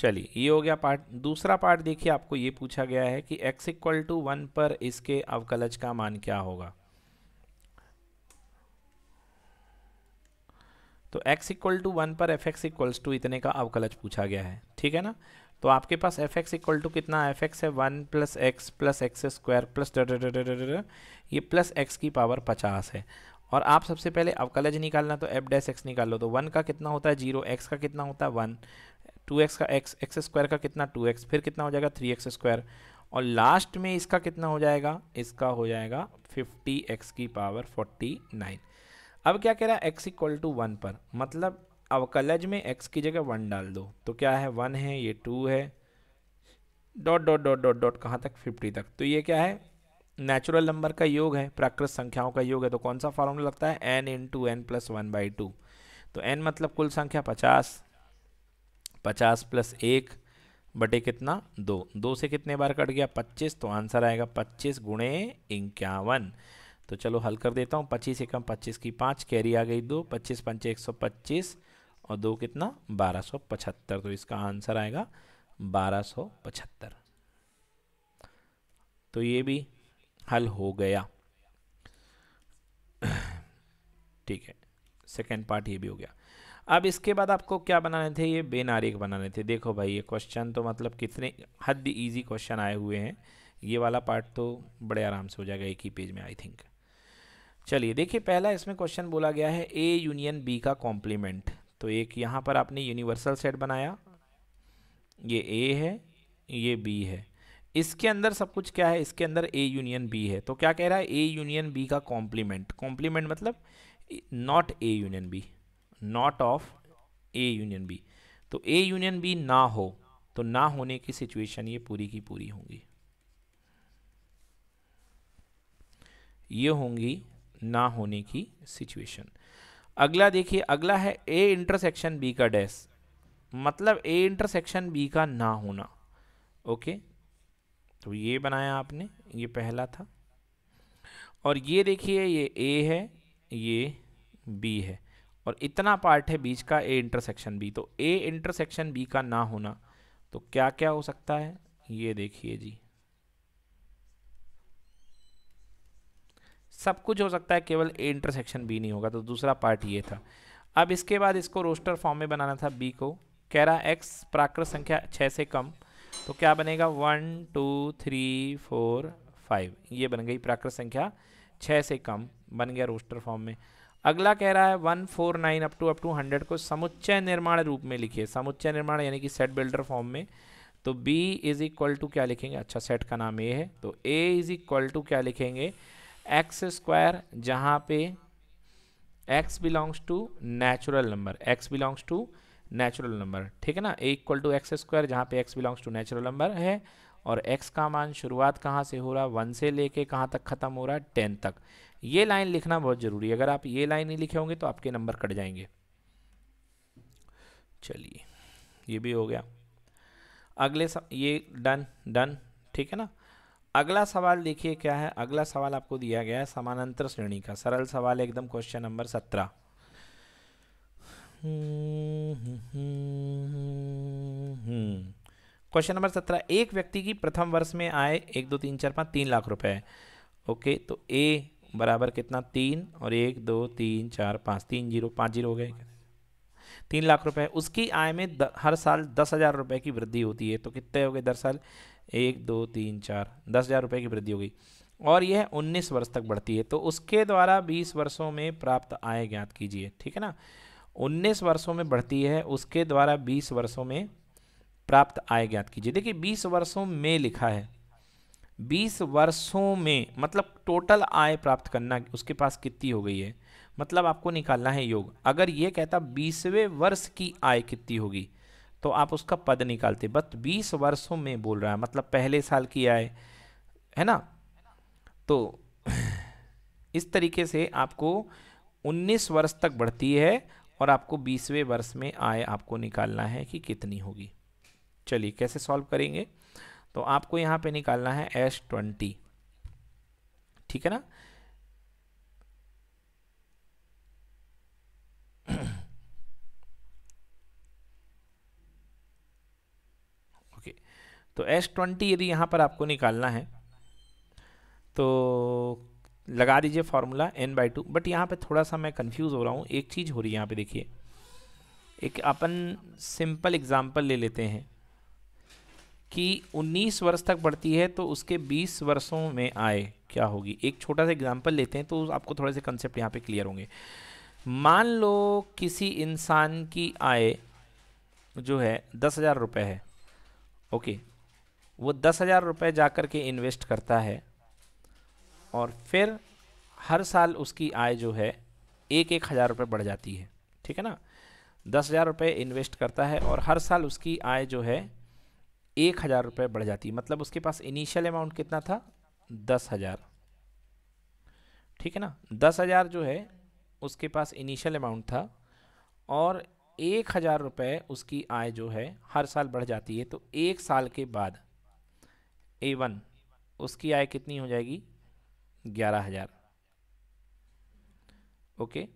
चलिए ये हो गया पार्ट दूसरा पार्ट देखिए आपको ये पूछा गया है कि x इक्वल टू वन पर इसके अवकलज का मान क्या होगा तो x इक्वल टू वन पर एफ एक्स इक्वल्स टू इतने का अवकलज पूछा गया है ठीक है ना तो आपके पास एफ एक्स इक्वल टू कितना एफ एक्स है one plus x plus x square plus ये प्लस एक्स की पावर पचास है और आप सबसे पहले अवकलज निकालना तो एफ डैस एक्स निकाल लो तो वन का कितना होता है जीरो एक्स का कितना होता है वन टू एक्स का एक्स एक्स स्क्वायर का कितना टू एक्स फिर कितना हो जाएगा थ्री एक्स स्क्वायर और लास्ट में इसका कितना हो जाएगा इसका हो जाएगा फिफ्टी एक्स की पावर फोर्टी नाइन अब क्या कह रहा है एक्स इक्वल टू वन पर मतलब अवकलज में एक्स की जगह वन डाल दो तो क्या है वन है ये टू है dot dot dot dot dot कहाँ तक फिफ्टी तक तो ये क्या है नेचुरल नंबर का योग है प्राकृत संख्याओं का योग है तो कौन सा फॉर्मूला लगता है n into n plus one by two तो एन मतलब कुल संख्या पचास पचास प्लस एक बटे कितना दो दो से कितने बार कट गया पच्चीस तो आंसर आएगा पच्चीस गुणे इक्यावन तो चलो हल कर देता हूँ पच्चीस एकम पच्चीस की पाँच कैरी आ गई दो पच्चीस पंच एक सौ पच्चीस और दो कितना बारह सौ पचहत्तर तो इसका आंसर आएगा बारह सौ पचहत्तर तो ये भी हल हो गया ठीक है सेकेंड पार्ट ये भी हो गया अब इसके बाद आपको क्या बनाने थे ये बेनारिक बनाने थे देखो भाई ये क्वेश्चन तो मतलब कितने हद इजी क्वेश्चन आए हुए हैं ये वाला पार्ट तो बड़े आराम से हो जाएगा एक ही पेज में आई थिंक चलिए देखिए पहला इसमें क्वेश्चन बोला गया है ए यूनियन बी का कॉम्प्लीमेंट तो एक यहाँ पर आपने यूनिवर्सल सेट बनाया ये ए है ये बी है इसके अंदर सब कुछ क्या है इसके अंदर ए यूनियन बी है तो क्या कह रहा है ए यूनियन बी का कॉम्प्लीमेंट कॉम्प्लीमेंट मतलब not A union B not of A union B तो ए यूनियन बी ना हो तो ना होने की सिचुएशन ये पूरी की पूरी होंगी ये होंगी ना होने की सिचुएशन अगला देखिए अगला है ए इंटरसेक्शन बी का डैस मतलब ए इंटरसेक्शन बी का ना होना ओके तो ये बनाया आपने ये पहला था और ये देखिए ये ए है ये बी है और इतना पार्ट है बीच का ए इंटरसेक्शन बी तो ए इंटरसेक्शन बी का ना होना तो क्या क्या हो सकता है ये देखिए जी सब कुछ हो सकता है केवल ए इंटरसेक्शन बी नहीं होगा तो दूसरा पार्ट ये था अब इसके बाद इसको रोस्टर फॉर्म में बनाना था बी को कह रहा एक्स प्राकृत संख्या छः से कम तो क्या बनेगा one two three four five ये बन गई प्राकृत संख्या छः से कम बन गया रोस्टर फॉर्म में अगला कह रहा है one four nine up to up to hundred को समुच्चय निर्माण रूप में लिखिए समुच्चय निर्माण यानी कि सेट बिल्डर फॉर्म में तो b इज इक्वल टू क्या लिखेंगे अच्छा सेट का नाम ए है तो a इज इक्वल टू क्या लिखेंगे एक्स स्क्वायर जहाँ पे x belongs to natural number x belongs to natural number ठीक है ना A equal to x square जहाँ पे x belongs to natural number है और x का मान शुरुआत कहाँ से हो रहा है वन से लेके कहाँ तक ख़त्म हो रहा है टेन तक ये लाइन लिखना बहुत ज़रूरी है अगर आप ये लाइन नहीं लिखे होंगे तो आपके नंबर कट जाएंगे चलिए ये भी हो गया अगले ये डन डन ठीक है ना अगला सवाल देखिए क्या है अगला सवाल आपको दिया गया है समानांतर श्रेणी का सरल सवाल एकदम क्वेश्चन नंबर सत्रह क्वेश्चन नंबर सत्रह एक व्यक्ति की प्रथम वर्ष में आए एक दो तीन चार पाँच तीन लाख रुपए ओके तो ए बराबर कितना तीन और एक दो तीन चार पाँच तीन जीरो पाँच जीरो हो गए तीन लाख रुपए उसकी आय में द, हर साल दस हज़ार रुपये की वृद्धि होती है तो कितने हो गए दर साल एक दो तीन चार दस हज़ार रुपये की वृद्धि हो गई और यह उन्नीस वर्ष तक बढ़ती है तो उसके द्वारा बीस वर्षों में प्राप्त आय ज्ञात कीजिए ठीक है ना उन्नीस वर्षों में बढ़ती है उसके द्वारा बीस वर्षों में प्राप्त आय ज्ञात कीजिए देखिए बीस वर्षों में लिखा है बीस वर्षों में मतलब टोटल आय प्राप्त करना उसके पास कितनी हो गई है मतलब आपको निकालना है योग अगर ये कहता बीसवें वर्ष की आय कितनी होगी तो आप उसका पद निकालते बट बीस वर्षों में बोल रहा है मतलब पहले साल की आय है ना तो इस तरीके से आपको 19 वर्ष तक बढ़ती है और आपको 20वें वर्ष में आय आपको निकालना है कि कितनी होगी चलिए कैसे सॉल्व करेंगे तो आपको यहाँ पे निकालना है एस ट्वेंटी ठीक है ना ओके तो एस ट्वेंटी यदि यहाँ पर आपको निकालना है तो लगा दीजिए formula n by two but यहाँ पे थोड़ा सा मैं कंफ्यूज हो रहा हूँ एक चीज़ हो रही है यहाँ पे देखिए एक अपन सिंपल एग्जांपल ले लेते हैं कि 19 वर्ष तक बढ़ती है तो उसके 20 वर्षों में आय क्या होगी एक छोटा सा एग्जाम्पल लेते हैं तो आपको थोड़े से कंसेप्ट यहाँ पे क्लियर होंगे मान लो किसी इंसान की आय जो है दस हज़ार रुपये है ओके वो दस हज़ार रुपये जा कर के इन्वेस्ट करता है और फिर हर साल उसकी आय जो है एक एक हज़ार रुपये बढ़ जाती है ठीक है ना दस हज़ार रुपये इन्वेस्ट करता है और हर साल उसकी आय जो है एक हज़ार रुपये बढ़ जाती है मतलब उसके पास इनिशियल अमाउंट कितना था दस हज़ार ठीक है ना दस हज़ार जो है उसके पास इनिशियल अमाउंट था और एक हज़ार रुपये उसकी आय जो है हर साल बढ़ जाती है तो एक साल के बाद ए वन उसकी आय कितनी हो जाएगी ग्यारह हज़ार ओके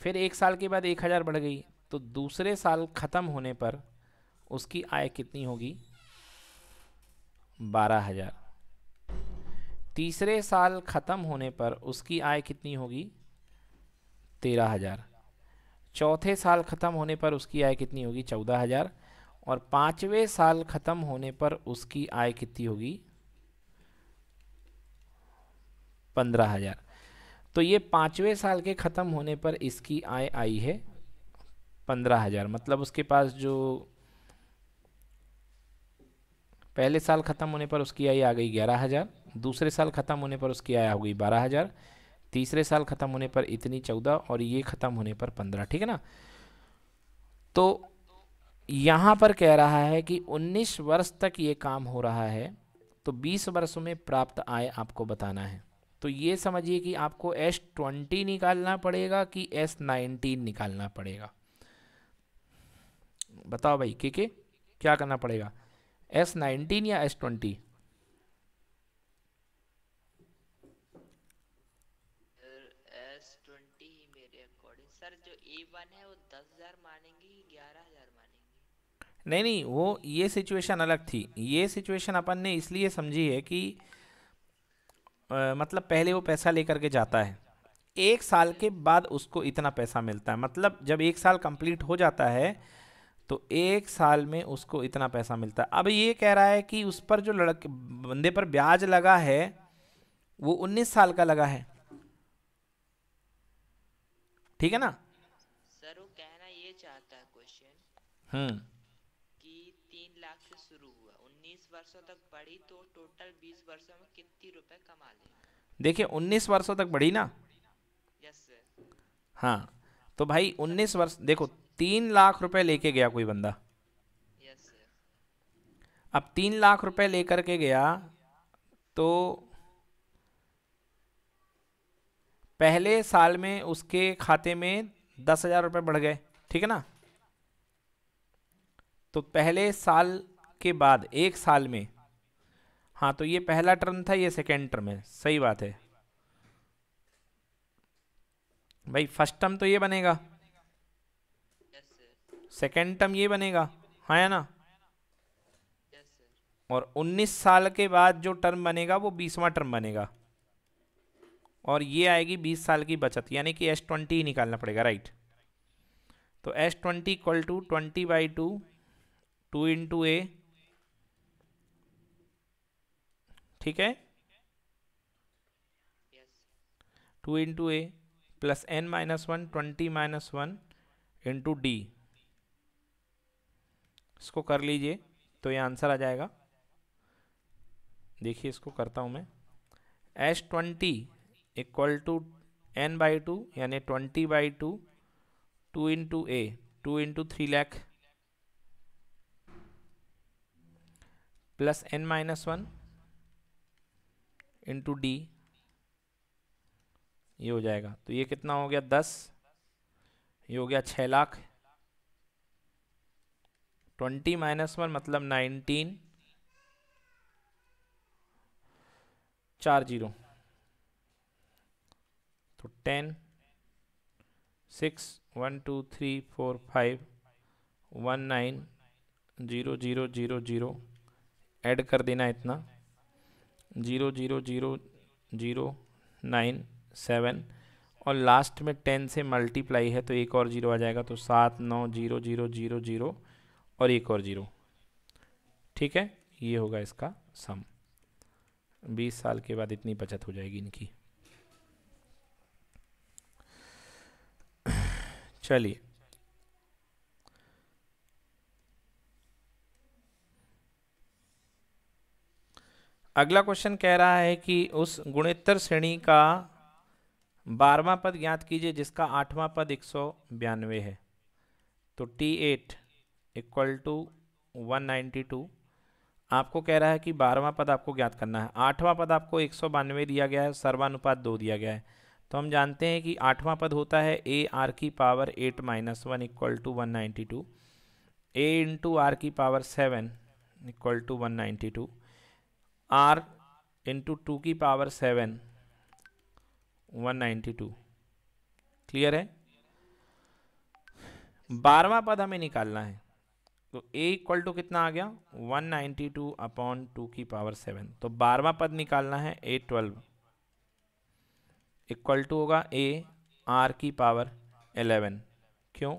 फिर एक साल के बाद एक हज़ार बढ़ गई तो दूसरे साल ख़त्म होने पर उसकी आय कितनी होगी बारह हजार तीसरे साल ख़त्म होने पर उसकी आय कितनी होगी तेरह हजार चौथे साल ख़त्म होने पर उसकी आय कितनी होगी चौदह हजार और पाँचवें साल ख़त्म होने पर उसकी आय कितनी होगी पंद्रह हजार तो ये पाँचवें साल के ख़त्म होने पर इसकी आय आई है पंद्रह हजार मतलब उसके पास जो पहले साल ख़त्म होने पर उसकी आय आ गई ग्यारह हज़ार दूसरे साल ख़त्म होने पर उसकी आय हो गई बारह हज़ार तीसरे साल ख़त्म होने पर इतनी चौदह और ये ख़त्म होने पर पंद्रह ठीक है ना तो यहाँ पर कह रहा है कि उन्नीस वर्ष तक ये काम हो रहा है तो बीस वर्षों में प्राप्त आय आपको बताना है तो ये समझिए कि आपको एस ट्वेंटी निकालना पड़ेगा कि एस नाइनटीन निकालना पड़ेगा बताओ भाई के के क्या करना पड़ेगा एस नाइनटीन या एस ट्वेंटी नहीं नहीं वो ये सिचुएशन अलग थी ये सिचुएशन अपन ने इसलिए समझी है कि आ, मतलब पहले वो पैसा लेकर के जाता है एक साल के बाद उसको इतना पैसा मिलता है मतलब जब एक साल कंप्लीट हो जाता है तो एक साल में उसको इतना पैसा मिलता है अब ये कह रहा है कि उस पर जो लड़के बंदे पर ब्याज लगा है वो उन्नीस साल का लगा है ठीक है ना सर वो कहना ये चाहता है क्वेश्चन हम्म कि तीन लाख से शुरू हुआ उन्नीस वर्षों तक बढ़ी तो टोटल बीस वर्षों में कितनी रुपए कमा ले देखिए उन्नीस वर्षों तक बढ़ी ना यस सर हाँ तो भाई उन्नीस वर्ष देखो तीन लाख रुपए लेके गया कोई बंदा अब तीन लाख रुपए लेकर के गया तो पहले साल में उसके खाते में दस हजार रुपये बढ़ गए ठीक है ना तो पहले साल के बाद एक साल में हाँ तो ये पहला टर्म था ये सेकेंड टर्म है सही बात है भाई फर्स्ट टर्म तो ये बनेगा सेकेंड टर्म ये बनेगा हाँ या ना और 19 साल के बाद जो टर्म बनेगा वो बीसवा टर्म बनेगा और ये आएगी 20 साल की बचत यानी कि एस ट्वेंटी निकालना पड़ेगा राइट तो S twenty equal to twenty by two two into a ठीक है two into a plus n minus one twenty minus one into d इसको कर लीजिए तो ये आंसर आ जाएगा देखिए इसको करता हूँ मैं S twenty equal to n by two यानी twenty by two two into a two into three लैख plus n minus one into d ये हो जाएगा तो ये कितना हो गया दस ये हो गया छः लाख ट्वेंटी माइनस वन मतलब नाइनटीन चार जीरो तो ten six one two three four five one nine zero zero zero zero add कर देना इतना zero zero zero zero nine seven और लास्ट में टेन से मल्टीप्लाई है तो एक और जीरो आ जाएगा तो सात नौ जीरो जीरो जीरो जीरो और एक और जीरो ठीक है ये होगा इसका सम बीस साल के बाद इतनी बचत हो जाएगी इनकी चलिए अगला क्वेश्चन कह रहा है कि उस गुणोत्तर श्रेणी का बारहवा पद ज्ञात कीजिए जिसका आठवां पद एक सौ बयानवे है तो T eight equal to two आपको कह रहा है कि बारहवा पद आपको ज्ञात करना है आठवां पद आपको एक दिया गया है सर्वानुपात दो दिया गया है तो हम जानते हैं कि आठवां पद होता है ए आर की power eight minus one equal to one ninety two a into r की power seven equal to one ninety two r into two की power seven one ninety two clear है बारहवा पद हमें निकालना है तो a इक्वल टू कितना आ गया 192 नाइन्टी टू अपॉन टू की पावर सेवन तो बारवा पद निकालना है ए ट्वेल्व इक्वल टू होगा a r की पावर 11 क्यों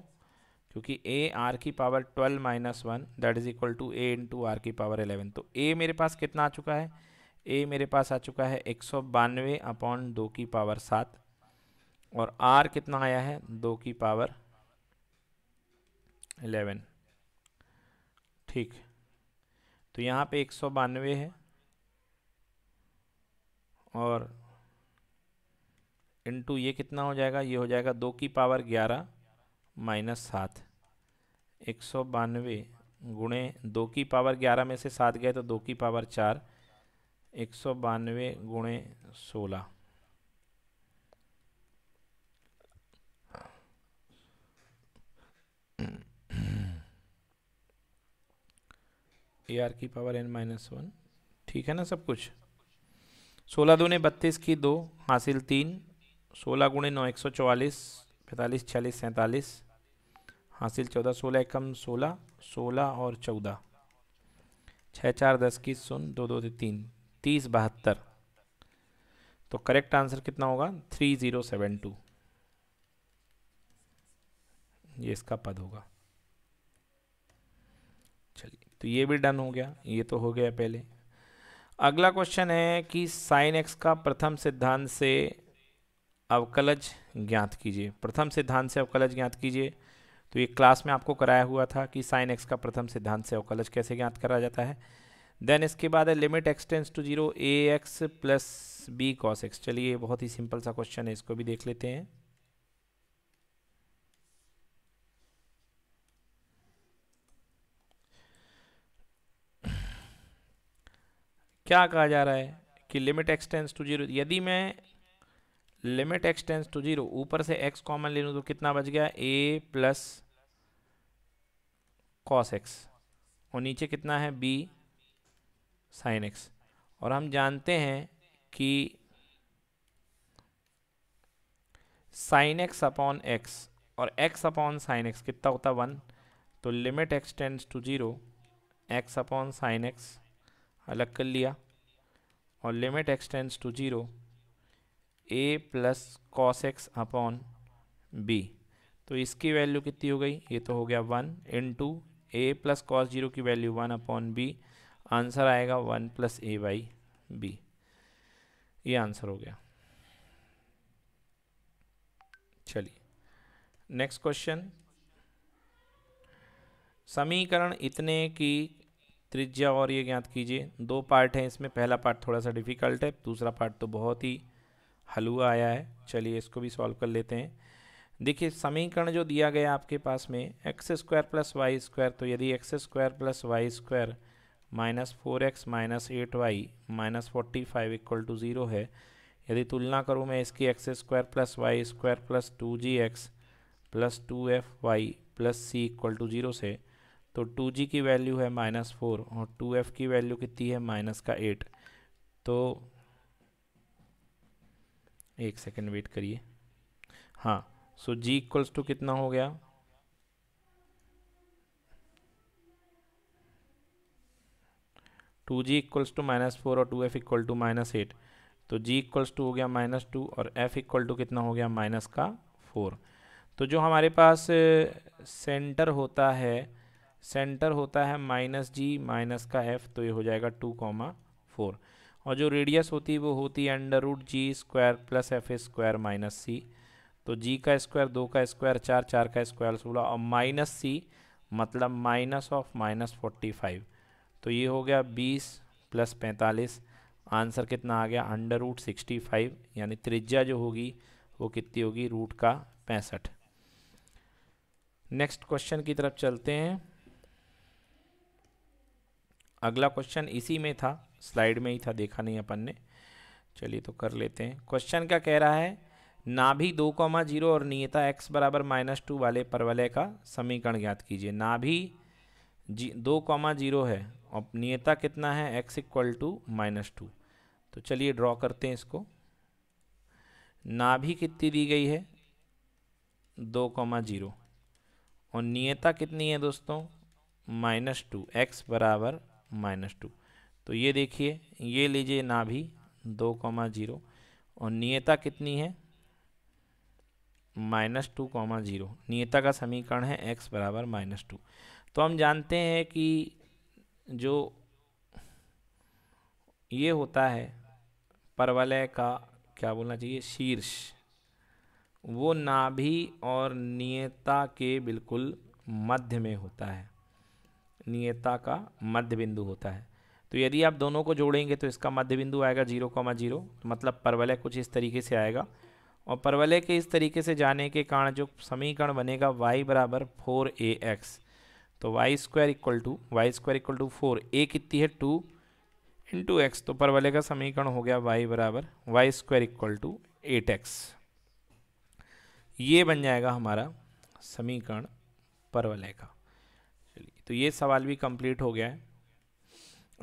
क्योंकि a r की power 12 minus one that is equal to a into r की पावर 11 तो a मेरे पास कितना आ चुका है a मेरे पास आ चुका है एक सौ बानवे अपॉन दो की पावर सात और r कितना आया है दो की पावर 11 ठीक तो यहाँ पे एक सौ बानवे है और इंटू ये कितना हो जाएगा ये हो जाएगा दो की पावर ग्यारह माइनस सात एक सौ बानवे गुणे दो की पावर ग्यारह में से सात गए तो दो की पावर चार एक सौ बानवे गुणे सोलह ए आर की पावर एन माइनस वन ठीक है ना सब कुछ सोलह दूने बत्तीस की दो हासिल तीन सोलह गुणे नौ एक सौ चौवालीस पैंतालीस छियालीस सैंतालीस हासिल चौदह सोलह एकम सोलह सोलह और चौदह छः चार दस की सुन दो दो तीन तीस बहत्तर तो करेक्ट आंसर कितना होगा थ्री ज़ीरो सेवन टू ये इसका पद होगा चलिए तो ये भी डन हो गया ये तो हो गया पहले अगला क्वेश्चन है कि साइन एक्स का प्रथम सिद्धांत से अवकलज ज्ञात कीजिए प्रथम सिद्धांत से अवकलज ज्ञात कीजिए तो ये क्लास में आपको कराया हुआ था कि साइन एक्स का प्रथम सिद्धांत से अवकलज कैसे ज्ञात करा जाता है देन इसके बाद है limit x tends to zero a x plus b cos x चलिए बहुत ही सिंपल सा क्वेश्चन है इसको भी देख लेते हैं क्या कहा जा रहा है कि लिमिट एक्सटेंस टू जीरो यदि मैं लिमिट एक्सटेंस टू जीरो ऊपर से एक्स कॉमन ले लूँ तो कितना बच गया ए प्लस कॉस एक्स और नीचे कितना है बी साइन एक्स और हम जानते हैं कि साइन एक्स अपॉन एक्स और एक्स अपॉन साइन एक्स कितना होता वन तो limit x tends to zero x upon sine x अलग कर लिया और limit x tends to zero a plus cos x upon b तो इसकी वैल्यू कितनी हो गई ये तो हो गया one into a plus cos zero की value one upon b answer आएगा one plus a by b ये आंसर हो गया चलिए नेक्स्ट क्वेश्चन समीकरण इतने की त्रिज्या और ये ज्ञात कीजिए दो पार्ट हैं इसमें पहला पार्ट थोड़ा सा डिफ़िकल्ट है दूसरा पार्ट तो बहुत ही हलुआ आया है चलिए इसको भी सॉल्व कर लेते हैं देखिए समीकरण जो दिया गया आपके पास में x square plus y square तो यदि x square plus y square minus four x minus eight y minus forty five equal to zero है यदि तुलना करूँ मैं इसकी x square plus y square plus two g x plus two f y plus c equal to zero से तो two g की value है माइनस फोर और टू एफ की वैल्यू कितनी है माइनस का एट तो एक सेकेंड वेट करिए हाँ सो जी इक्वल्स टू कितना हो गया two g equals to minus four और two f equal to minus eight तो जी इक्वल्स टू हो गया माइनस टू और एफ इक्वल टू कितना हो गया माइनस का फोर तो जो हमारे पास सेंटर होता है सेंटर होता है माइनस जी माइनस का एफ तो ये हो जाएगा टू कॉमा फोर और जो रेडियस होती है वो होती है under root G square plus F square minus C तो जी का स्क्वायर दो का स्क्वायर चार चार का स्क्वायर सोलह और माइनस सी मतलब minus of minus forty five तो ये हो गया बीस प्लस पैंतालीस आंसर कितना आ गया अंडर रूट सिक्सटी फाइव यानी त्रिज्या जो होगी वो कितनी होगी रूट का पैंसठ नेक्स्ट क्वेश्चन की तरफ चलते हैं अगला क्वेश्चन इसी में था स्लाइड में ही था देखा नहीं अपन ने चलिए तो कर लेते हैं क्वेश्चन क्या कह रहा है नाभि दो कॉमा जीरो और नियता एक्स बराबर माइनस टू वाले परवलय का समीकरण ज्ञात कीजिए नाभि जी दो कॉमा जीरो है और नियता कितना है x equal to minus two तो चलिए ड्रॉ करते हैं इसको नाभि कितनी दी गई है दो कॉमा जीरो और नियता कितनी है दोस्तों माइनस टू एक्स बराबर माइनस टू तो ये देखिए ये लीजिए नाभी दो कॉमा जीरो और नियता कितनी है माइनस टू कॉमा जीरो नियता का समीकरण है एक्स बराबर माइनस टू तो हम जानते हैं कि जो ये होता है परवलय का क्या बोलना चाहिए शीर्ष वो नाभि और नियता के बिल्कुल मध्य में होता है नियता का मध्य बिंदु होता है तो यदि आप दोनों को जोड़ेंगे तो इसका मध्य बिंदु आएगा जीरो कॉमा जीरो तो मतलब परवलय कुछ इस तरीके से आएगा और परवलय के इस तरीके से जाने के कारण जो समीकरण बनेगा वाई बराबर फोर ए एक्स तो y square equal to y square equal to four a कितनी है टू इंटू एक्स तो परवलय का समीकरण हो गया वाई बराबर y square equal to eight x ये बन जाएगा हमारा समीकरण परवलय का चलिए तो ये सवाल भी कंप्लीट हो गया है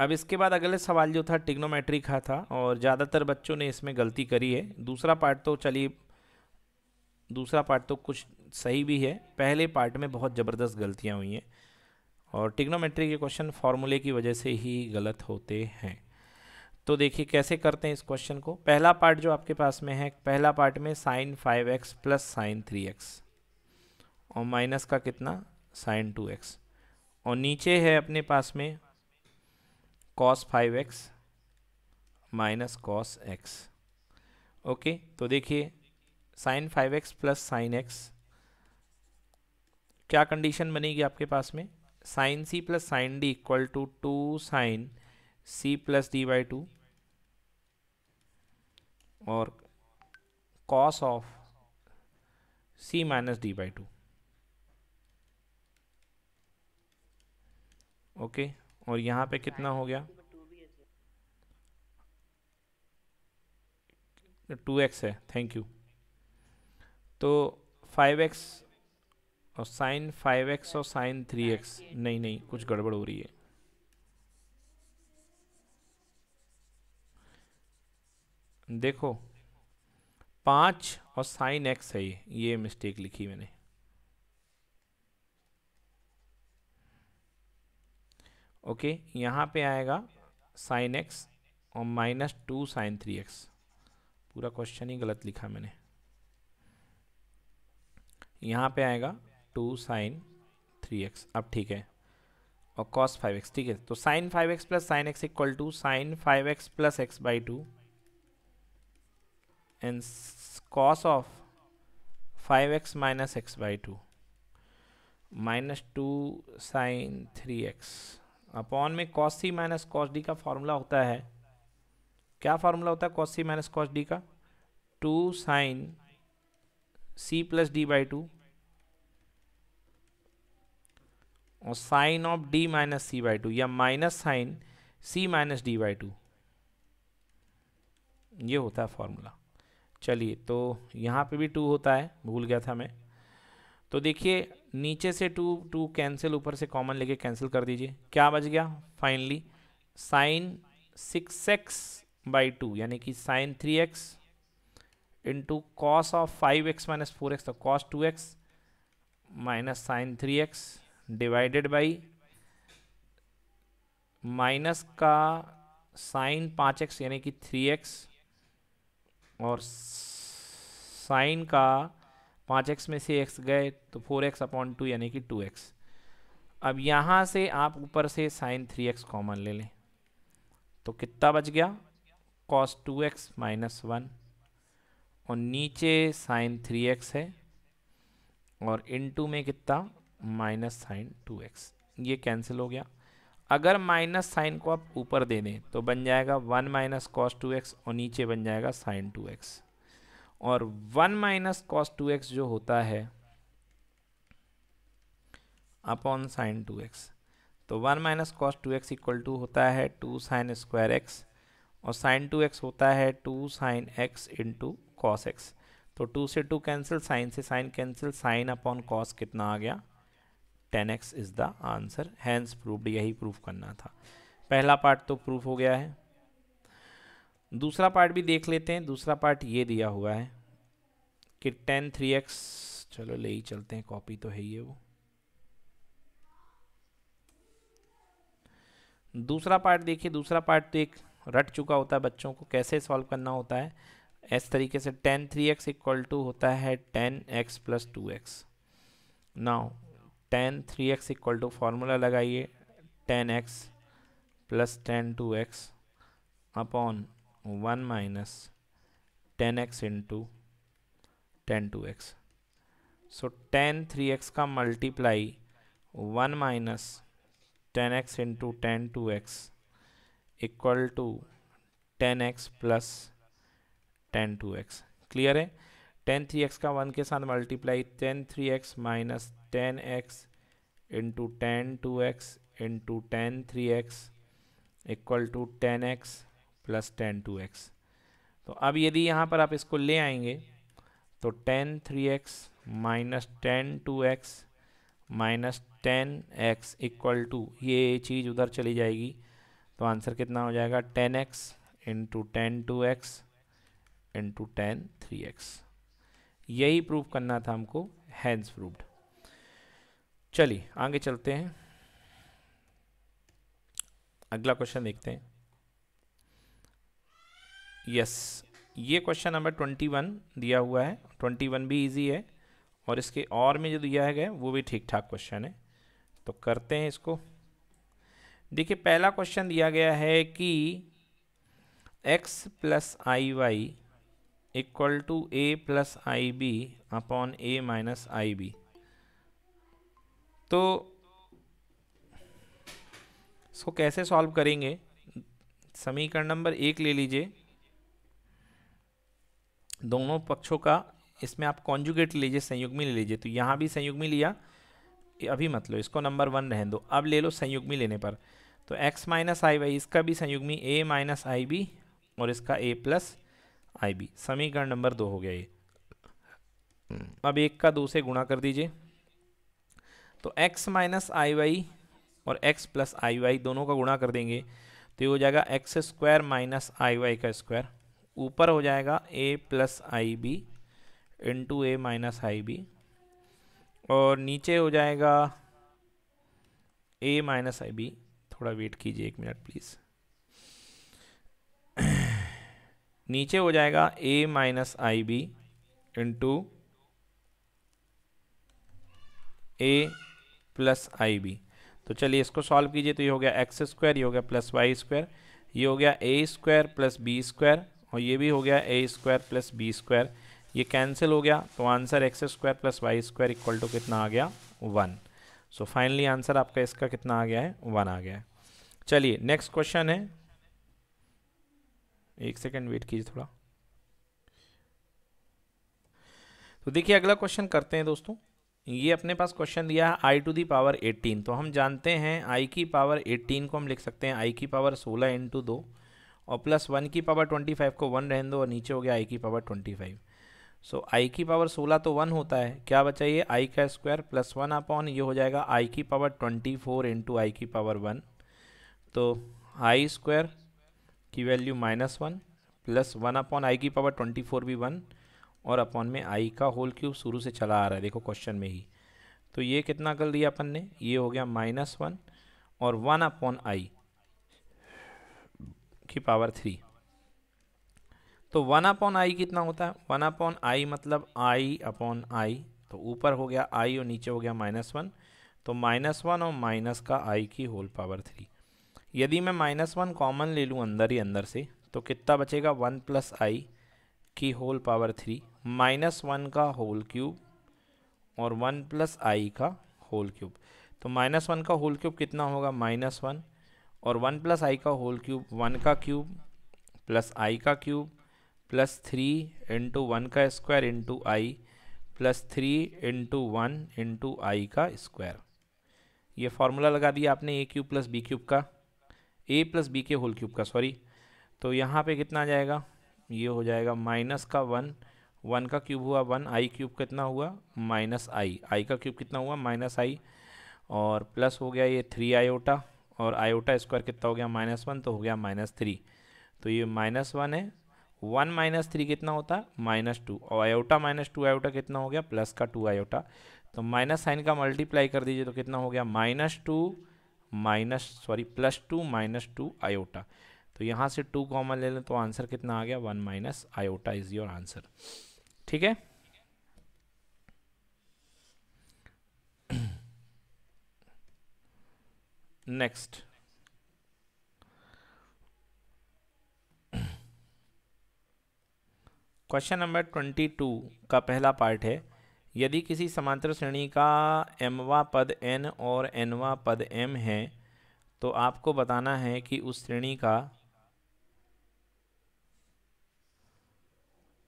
अब इसके बाद अगले सवाल जो था टिग्नोमेट्री का था और ज़्यादातर बच्चों ने इसमें गलती करी है दूसरा पार्ट तो चलिए दूसरा पार्ट तो कुछ सही भी है पहले पार्ट में बहुत ज़बरदस्त गलतियाँ हुई हैं और टिग्नोमेट्री के क्वेश्चन फार्मूले की वजह से ही गलत होते हैं तो देखिए कैसे करते हैं इस क्वेश्चन को पहला पार्ट जो आपके पास में है पहला पार्ट में sine five x plus sine three x और माइनस का कितना साइन टू एक्स और नीचे है अपने पास में cos five x minus cos x okay तो देखिए sine five x plus sine x क्या कंडीशन बनेगी आपके पास में sine c plus sine d equal to two sine c plus d by two और cos of c minus d by two okay और यहाँ पे कितना हो गया टू एक्स है थैंक यू तो फाइव एक्स और साइन फाइव एक्स और साइन थ्री एक्स नहीं नहीं कुछ गड़बड़ हो रही है देखो पाँच और साइन एक्स है ये ये मिस्टेक लिखी मैंने ओके यहाँ पे आएगा साइन एक्स और minus two sine three x पूरा क्वेश्चन ही गलत लिखा मैंने यहाँ पे आएगा टू साइन थ्री एक्स अब ठीक है और कॉस फाइव एक्स ठीक है तो sine five x plus sine x equal to sine five x plus x by two and cos of five x minus x by two minus two sine three x upon में cos c minus cos d का formula होता है क्या formula होता है cos c minus cos d का two sine c plus d by two और sine of d minus c by two या minus sine c minus d by two ये होता है फॉर्मूला चलिए तो यहाँ पे भी टू होता है भूल गया था मैं तो देखिए नीचे से टू टू कैंसिल ऊपर से कॉमन लेके कैंसिल कर दीजिए क्या बच गया finally sine six x by two यानी कि sine three x into cos of five x minus four x तो cos two x minus sine three x divided by minus का साइन पाँच एक्स यानी कि थ्री एक्स और sign का पाँच एक्स में से एक्स गए तो फोर एक्स अपॉन टू यानी कि टू एक्स अब यहाँ से आप ऊपर से साइन थ्री एक्स कॉमन ले लें तो कितना बच गया cos two x minus one और नीचे साइन थ्री एक्स है और इन टू में कितना माइनस साइन टू एक्स ये कैंसिल हो गया अगर माइनस साइन को आप ऊपर दे दें तो बन जाएगा one minus cos two x और नीचे बन जाएगा साइन टू एक्स और one minus cos two x जो होता है अपॉन साइन टू एक्स तो one minus cos two x equal to होता है टू साइन स्क्वायर एक्स और साइन टू एक्स होता है two sine x into cos x तो टू से टू कैंसिल साइन से sine cancel sine upon cos कितना आ गया ten x is the answer hence proof यही प्रूफ करना था पहला पार्ट तो प्रूफ हो गया है दूसरा पार्ट भी देख लेते हैं दूसरा पार्ट ये दिया हुआ है कि टेन थ्री एक्स चलो ले ही चलते हैं कॉपी तो है ही है वो दूसरा पार्ट देखिए दूसरा पार्ट तो एक रट चुका होता है बच्चों को कैसे सॉल्व करना होता है इस तरीके से tan three x equal to होता है tan x plus two x now tan three x equal to formula लगाइए tan x plus tan two x upon one minus tan x into tan two x so tan three x का multiply one minus tan x into tan two x equal to tan x plus tan two x clear है tan three x का one के साथ multiply tan three x minus tan x into tan two x into tan three x equal to tan x plus tan two x तो अब यदि यहाँ पर आप इसको ले आएंगे तो tan three x minus tan two x minus tan x equal to ये चीज़ उधर चली जाएगी तो आंसर कितना हो जाएगा tan x into tan two x into tan three x यही प्रूफ करना था हमको हैंड्स प्रूफ चलिए आगे चलते हैं अगला क्वेश्चन देखते हैं यस ये क्वेश्चन नंबर ट्वेंटी वन दिया हुआ है ट्वेंटी वन भी इजी है और इसके और में जो दिया है वो भी ठीक ठाक क्वेश्चन है तो करते हैं इसको देखिए पहला क्वेश्चन दिया गया है कि x plus i y equal to a plus i b upon a minus i b तो इसको कैसे सॉल्व करेंगे समीकरण नंबर एक ले लीजिए दोनों पक्षों का इसमें आप कॉन्जुगेट लीजिए संयुग्मी ले लीजिए तो यहाँ भी संयुग्मी लिया अभी मत लो इसको नंबर वन रहने दो अब ले लो संयुग्मी लेने पर तो x माइनस आई वाई इसका भी संयुग्मी a माइनस आई बी और इसका a प्लस आई बी समीकरण नंबर दो हो गया ये अब एक का दो से गुणा कर दीजिए तो x माइनस आई वाई और x प्लस आई वाई दोनों का गुणा कर देंगे तो ये हो जाएगा x square minus i y का स्क्वायर ऊपर हो जाएगा a plus i b into a minus i b और नीचे हो जाएगा ए माइनस आई बी थोड़ा वेट कीजिए एक मिनट प्लीज़ नीचे हो जाएगा a minus i b into a plus i b तो चलिए इसको सॉल्व कीजिए तो ये हो गया एक्स स्क्वायर ये हो गया प्लस वाई स्क्वायर ये हो गया a square plus b square और ये भी हो गया a square plus b square ये कैंसिल हो गया तो answer x square plus y square equal to कितना आ गया वन सो फाइनली आंसर आपका इसका कितना आ गया है वन आ गया है चलिए नेक्स्ट क्वेश्चन है एक सेकेंड वेट कीजिए थोड़ा तो देखिए अगला क्वेश्चन करते हैं दोस्तों ये अपने पास क्वेश्चन दिया है आई टू दी पावर 18 तो हम जानते हैं आई की पावर 18 को हम लिख सकते हैं आई की पावर 16 इंटू दो और प्लस वन की पावर ट्वेंटी फाइव को वन रहने दो और नीचे हो गया आई की power twenty five so i की पावर सोलह तो वन होता है क्या बचा ये आई का स्क्वायर प्लस वन अपॉन ये हो जाएगा आई की power twenty four into i की पावर वन तो आई स्क्वायर की value minus one plus one upon i की पावर ट्वेंटी फोर भी वन और अपॉन में आई का होल क्यूब शुरू से चला आ रहा है देखो क्वेश्चन में ही तो ये कितना कर दिया अपन ने ये हो गया माइनस वन और वन अपॉन आई की पावर थ्री तो वन अपॉन आई कितना होता है वन अपॉन आई मतलब आई अपॉन आई तो ऊपर हो गया आई और नीचे हो गया माइनस वन तो माइनस वन और माइनस का आई की होल पावर थ्री यदि मैं माइनस वन कॉमन ले लूँ अंदर ही अंदर से तो कितना बचेगा वन प्लस आई की whole power three minus one का होल क्यूब और वन प्लस आई का होल क्यूब तो माइनस वन का होल क्यूब कितना होगा माइनस वन और वन प्लस आई का होल क्यूब वन का क्यूब प्लस आई का cube plus three into one का square into i plus three into one into i का स्क्वायर ये फार्मूला लगा दिया आपने a cube plus b cube का ए प्लस बी के होल क्यूब का सॉरी तो यहाँ पे कितना आ जाएगा ये हो जाएगा माइनस का वन वन का क्यूब हुआ वन आई क्यूब कितना हुआ माइनस आई आई का क्यूब कितना हुआ माइनस आई और प्लस हो गया ये थ्री आई ओटा और आयोटा स्क्वायर कितना हो गया माइनस वन तो हो गया माइनस थ्री तो ये माइनस वन है वन माइनस थ्री कितना होता है माइनस टू और आयोटा माइनस टू आयोटा कितना हो गया प्लस का टू आयोटा तो माइनस साइन का मल्टीप्लाई कर दीजिए तो कितना हो गया minus two minus sorry plus two minus two iota तो यहाँ से टू कॉमन ले लें तो आंसर कितना आ गया one minus iota is your answer ठीक है next question number twenty two का पहला पार्ट है यदि किसी समांतर श्रेणी का एमवा पद एन और एनवा पद एम है तो आपको बताना है कि उस श्रेणी का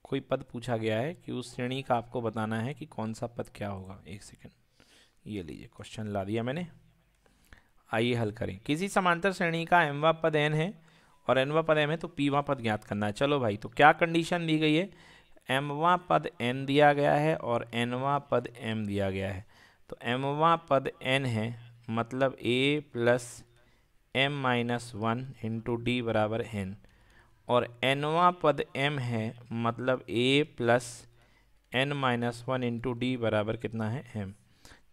कोई पद पूछा गया है कि उस श्रेणी का आपको बताना है कि कौन सा पद क्या होगा एक सेकेंड ये लीजिए क्वेश्चन ला दिया मैंने आइए हल करें किसी समांतर श्रेणी का एमवा पद एन है और एनवा पद एम है तो पीवा पद ज्ञात करना है चलो भाई तो क्या कंडीशन दी गई है एमवा पद एन दिया गया है और एनवा पद एम दिया गया है तो एमवा पद एन है मतलब a plus m minus one into d बराबर एन और एनवा पद एम है मतलब a plus n minus one into d बराबर कितना है एम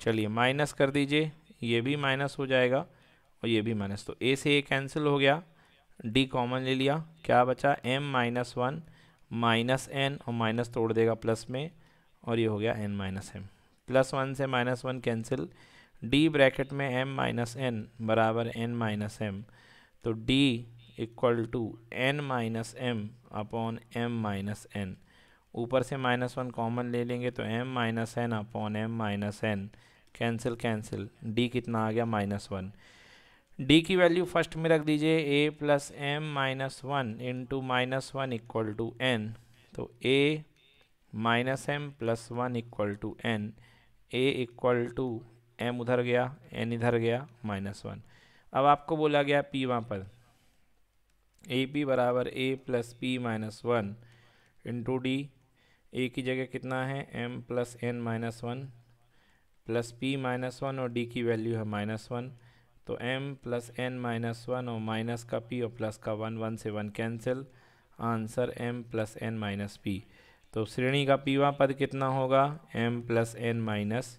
चलिए माइनस कर दीजिए ये भी माइनस हो जाएगा और ये भी माइनस तो ए से ए कैंसिल हो गया डी कॉमन ले लिया क्या बचा m minus one minus n और माइनस तोड़ देगा प्लस में और ये हो गया n minus m plus one से minus one cancel d bracket में एम माइनस एन बराबर एन माइनस एम तो d equal to n minus m upon m minus n ऊपर से माइनस वन कॉमन ले लेंगे तो m minus n upon m minus n cancel cancel d कितना आ गया माइनस वन डी की वैल्यू फर्स्ट में रख दीजिए a plus m minus one into minus one equal to n तो a minus m plus one equal to n a equal to m उधर गया एन इधर गया माइनस वन अब आपको बोला गया पी वहाँ पर ए पी बराबर a plus p minus one into d a की जगह कितना है m plus n minus one plus p minus one और डी की वैल्यू है माइनस वन तो m plus n minus one और माइनस का पी और प्लस का वन वन से one cancel answer m plus n minus p तो श्रेणी का पीवा पद कितना होगा m plus n minus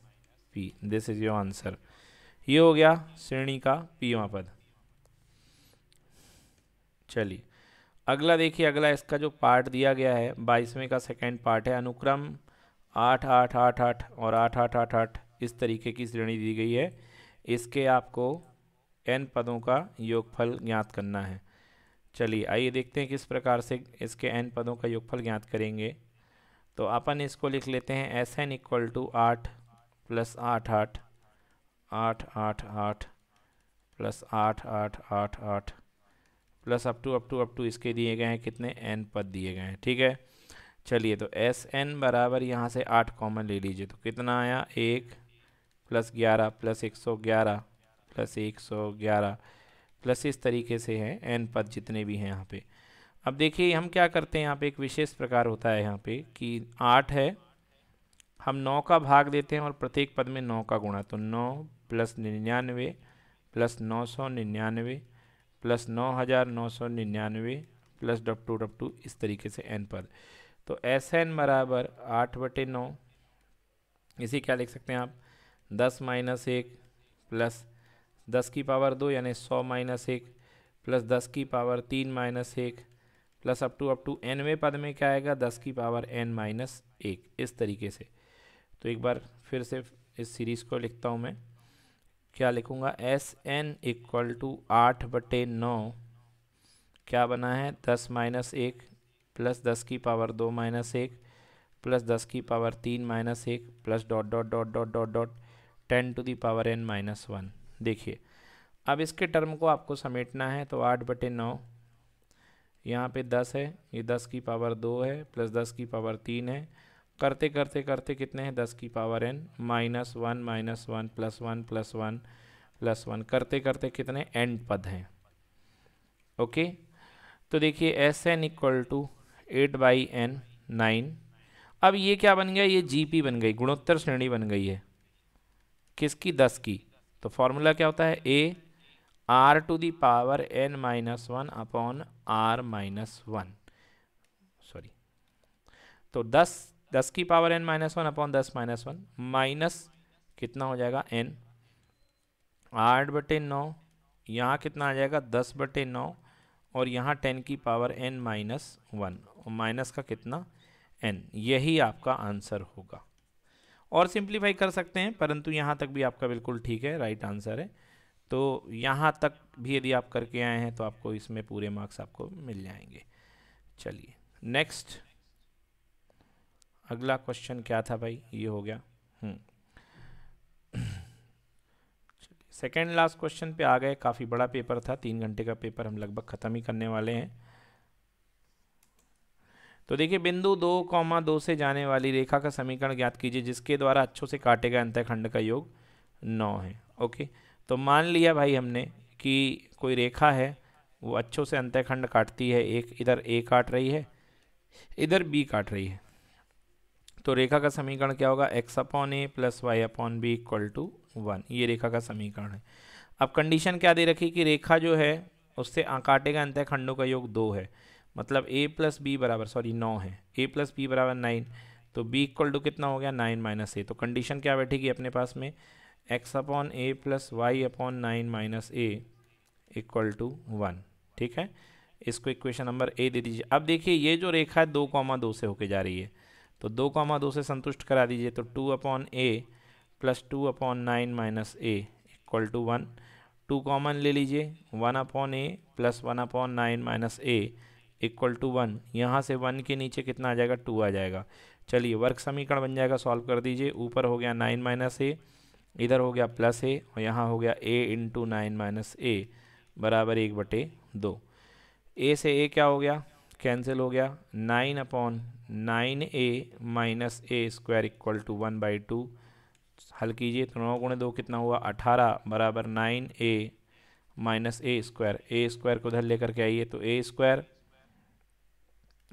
p this is your answer ये हो गया श्रेणी का पीवा पद चलिए अगला देखिए अगला इसका जो पार्ट दिया गया है बाईसवें का सेकेंड पार्ट है अनुक्रम आठ आठ आठ आठ और आठ आठ आठ आठ इस तरीके की श्रेणी दी गई है इसके आपको एन पदों का योगफल ज्ञात करना है चलिए आइए देखते हैं किस प्रकार से इसके एन पदों का योगफल ज्ञात करेंगे तो अपन इसको लिख लेते हैं एस एन इक्वल टू आठ प्लस आठ आठ आठ आठ आठ प्लस आठ आठ आठ आठ plus up to up to up to इसके दिए गए हैं कितने एन पद दिए गए हैं ठीक है चलिए तो एस एन बराबर यहाँ से आठ कॉमन ले लीजिए तो कितना आया एक प्लस ग्यारह प्लस एक सौ ग्यारह प्लस एक सौ ग्यारह प्लस इस तरीके से है एन पद जितने भी हैं यहाँ पे अब देखिए हम क्या करते हैं यहाँ पे एक विशेष प्रकार होता है यहाँ पे कि आठ है हम नौ का भाग देते हैं और प्रत्येक पद में नौ का गुणा तो नौ प्लस निन्यानवे प्लस नौ सौ निन्यानवे प्लस नौ हज़ार नौ सौ निन्यानवे plus up to up to इस तरीके से एन पद तो एस एन बराबर आठ बटे नौ इसे क्या लिख सकते हैं आप दस माइनस एक प्लस दस की पावर दो यानी सौ माइनस एक प्लस दस की पावर तीन माइनस एक plus up to up to एनवे पद में क्या आएगा दस की पावर एन माइनस एक इस तरीके से तो एक बार फिर से इस सीरीज़ को लिखता हूँ मैं क्या लिखूँगा एस एन इक्वल टू आठ बटे नौ क्या बना है दस माइनस एक प्लस दस की पावर दो माइनस एक प्लस दस की पावर तीन माइनस एक plus dot dot dot dot dot dot ten to the power n minus one देखिए अब इसके टर्म को आपको समेटना है तो आठ बटे नौ यहाँ पे दस है ये दस की पावर दो है प्लस दस की पावर तीन है करते करते करते कितने हैं दस की power n minus one minus one plus one plus one plus one करते करते कितने एन पद हैं ओके तो देखिए s n equal to eight by n nine अब ये क्या बन गया ये पी बन गई गुणोत्तर श्रेणी बन गई है किसकी दस की तो फॉर्मूला क्या होता है a r to the power n minus one upon r minus one sorry तो दस दस की power n minus one upon दस माइनस वन माइनस कितना हो जाएगा एन आठ बटे नौ यहाँ कितना आ जाएगा दस बटे नौ और यहाँ टेन की power n minus one minus का कितना एन यही आपका आंसर होगा और सिंप्लीफाई कर सकते हैं परंतु यहाँ तक भी आपका बिल्कुल ठीक है राइट आंसर है तो यहाँ तक भी यदि आप करके आए हैं तो आपको इसमें पूरे मार्क्स आपको मिल जाएंगे चलिए नेक्स्ट अगला क्वेश्चन क्या था भाई ये हो गया सेकेंड लास्ट क्वेश्चन पे आ गए काफ़ी बड़ा पेपर था तीन घंटे का पेपर हम लगभग ख़त्म ही करने वाले हैं तो देखिए बिंदु दो कौमा दो से जाने वाली रेखा का समीकरण ज्ञात कीजिए जिसके द्वारा अच्छों से काटे गए अंतःखंड का योग नौ है ओके तो मान लिया भाई हमने कि कोई रेखा है वो अच्छों से अंतःखंड काटती है एक इधर ए काट रही है इधर बी काट रही है तो रेखा का समीकरण क्या होगा x upon a plus y upon b equal to one ये रेखा का समीकरण है अब कंडीशन क्या दे रखी कि रेखा जो है उससे काटे गए अंतः खंडों का योग दो है मतलब ए प्लस बी बराबर सॉरी नौ है ए प्लस बी बराबर नाइन तो बी इक्वल टू कितना हो गया नाइन माइनस ए तो कंडीशन क्या बैठेगी अपने पास में x upon a plus y upon nine minus a equal to one ठीक है इसको इक्वेशन नंबर ए दे दीजिए अब देखिए ये जो रेखा है दो कॉमा दो से होके जा रही है तो दो कॉमा दो से संतुष्ट करा दीजिए तो two upon a plus two upon nine minus a equal to one two common ले लीजिए one upon a plus one upon nine minus a equal to one यहाँ से वन के नीचे कितना आ जाएगा टू आ जाएगा चलिए वर्क समीकरण बन जाएगा सॉल्व कर दीजिए ऊपर हो गया नाइन माइनस ए इधर हो गया प्लस ए और यहाँ हो गया a into nine minus a बराबर एक बटे दो ए से ए क्या हो गया कैंसिल हो गया nine upon nine a minus a square equal to one by two हल कीजिए तो नौ गुणे दो कितना हुआ अठारह बराबर nine a minus a square a square को उधर लेकर के आइए तो ए स्क्वायर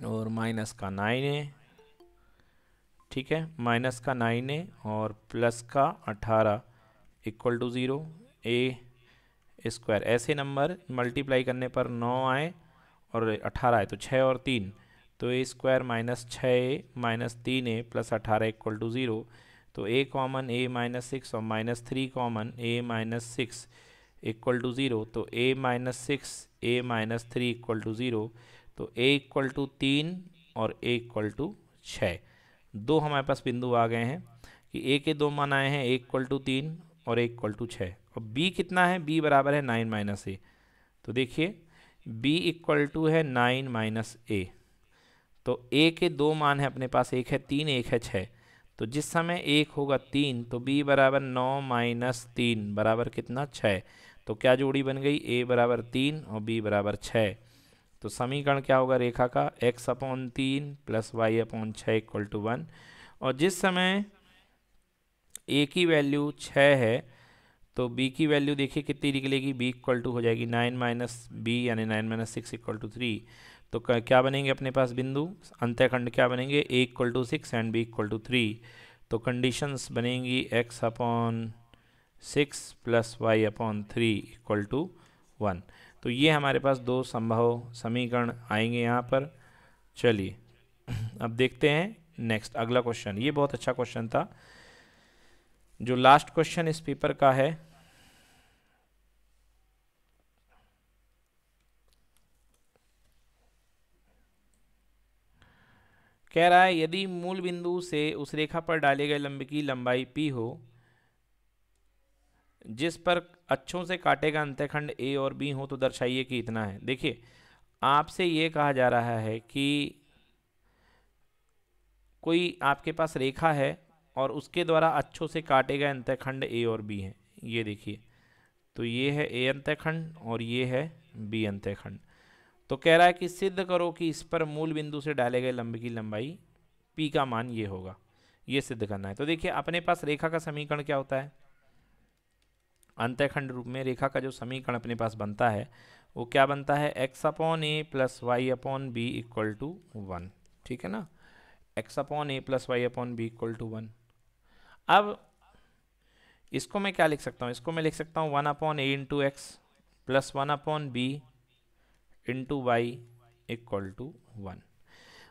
और माइनस का नाइन ए ठीक है माइनस का नाइन ए और प्लस का अठारह equal to zero a square ऐसे नंबर मल्टीप्लाई करने पर नौ आए और अठारह आए तो छः और तीन तो ए स्क्वायर माइनस छः ए माइनस तीन ए प्लस अठारह इक्वल टू ज़ीरो तो a common a minus six और minus three common a minus six equal to zero तो a minus six a minus three equal to zero तो a equal to तीन और ए equal to छः दो हमारे पास बिंदु आ गए हैं कि ए के दो मान आए हैं ए इक्वल टू तीन और ए इक्वल टू छः और बी कितना है बी बराबर है नाइन माइनस ए तो देखिए बी इक्वल टू है नाइन माइनस ए तो ए के दो मान है अपने पास एक है तीन एक है छः तो जिस समय एक होगा तीन तो बी बराबर नौ माइनस तीन बराबर कितना छः तो क्या जोड़ी बन गई ए बराबर तीन और बी बराबर छः तो समीकरण क्या होगा रेखा का x अपॉन तीन प्लस वाई अपॉन छः इक्वल टू वन और जिस समय ए की वैल्यू छः है तो b की वैल्यू देखिए कितनी निकलेगी b इक्वल टू हो जाएगी नाइन माइनस बी यानी nine minus six equal to three तो क्या बनेंगे अपने पास बिंदु अंत्यखंड क्या बनेंगे a equal to six and b equal to three तो कंडीशंस बनेंगी x upon six plus y upon three equal to one तो ये हमारे पास दो संभव समीकरण आएंगे यहाँ पर चलिए अब देखते हैं नेक्स्ट अगला क्वेश्चन ये बहुत अच्छा क्वेश्चन था जो लास्ट क्वेश्चन इस पेपर का है कह रहा है यदि मूल बिंदु से उस रेखा पर डाले गए लंब की लंबाई p हो जिस पर अच्छों से काटे का अंत्यखंड ए और बी हो तो दर्शाइए कि इतना है देखिए आपसे ये कहा जा रहा है कि कोई आपके पास रेखा है और उसके द्वारा अच्छों से काटे गए अंत्यखंड ए और बी हैं ये देखिए तो ये है ए अंत्यखंड और ये है बी अंत्यखंड तो कह रहा है कि सिद्ध करो कि इस पर मूल बिंदु से डाले गए लंब की लंबाई पी का मान ये होगा ये सिद्ध करना है तो देखिए अपने पास रेखा का समीकरण क्या होता है अंत्यखंड रूप में रेखा का जो समीकरण अपने पास बनता है वो क्या बनता है x upon a plus y upon b equal to one ठीक है ना x upon a plus y upon b equal to one अब इसको मैं क्या लिख सकता हूँ इसको मैं लिख सकता हूँ one upon a into x plus one upon b into y equal to one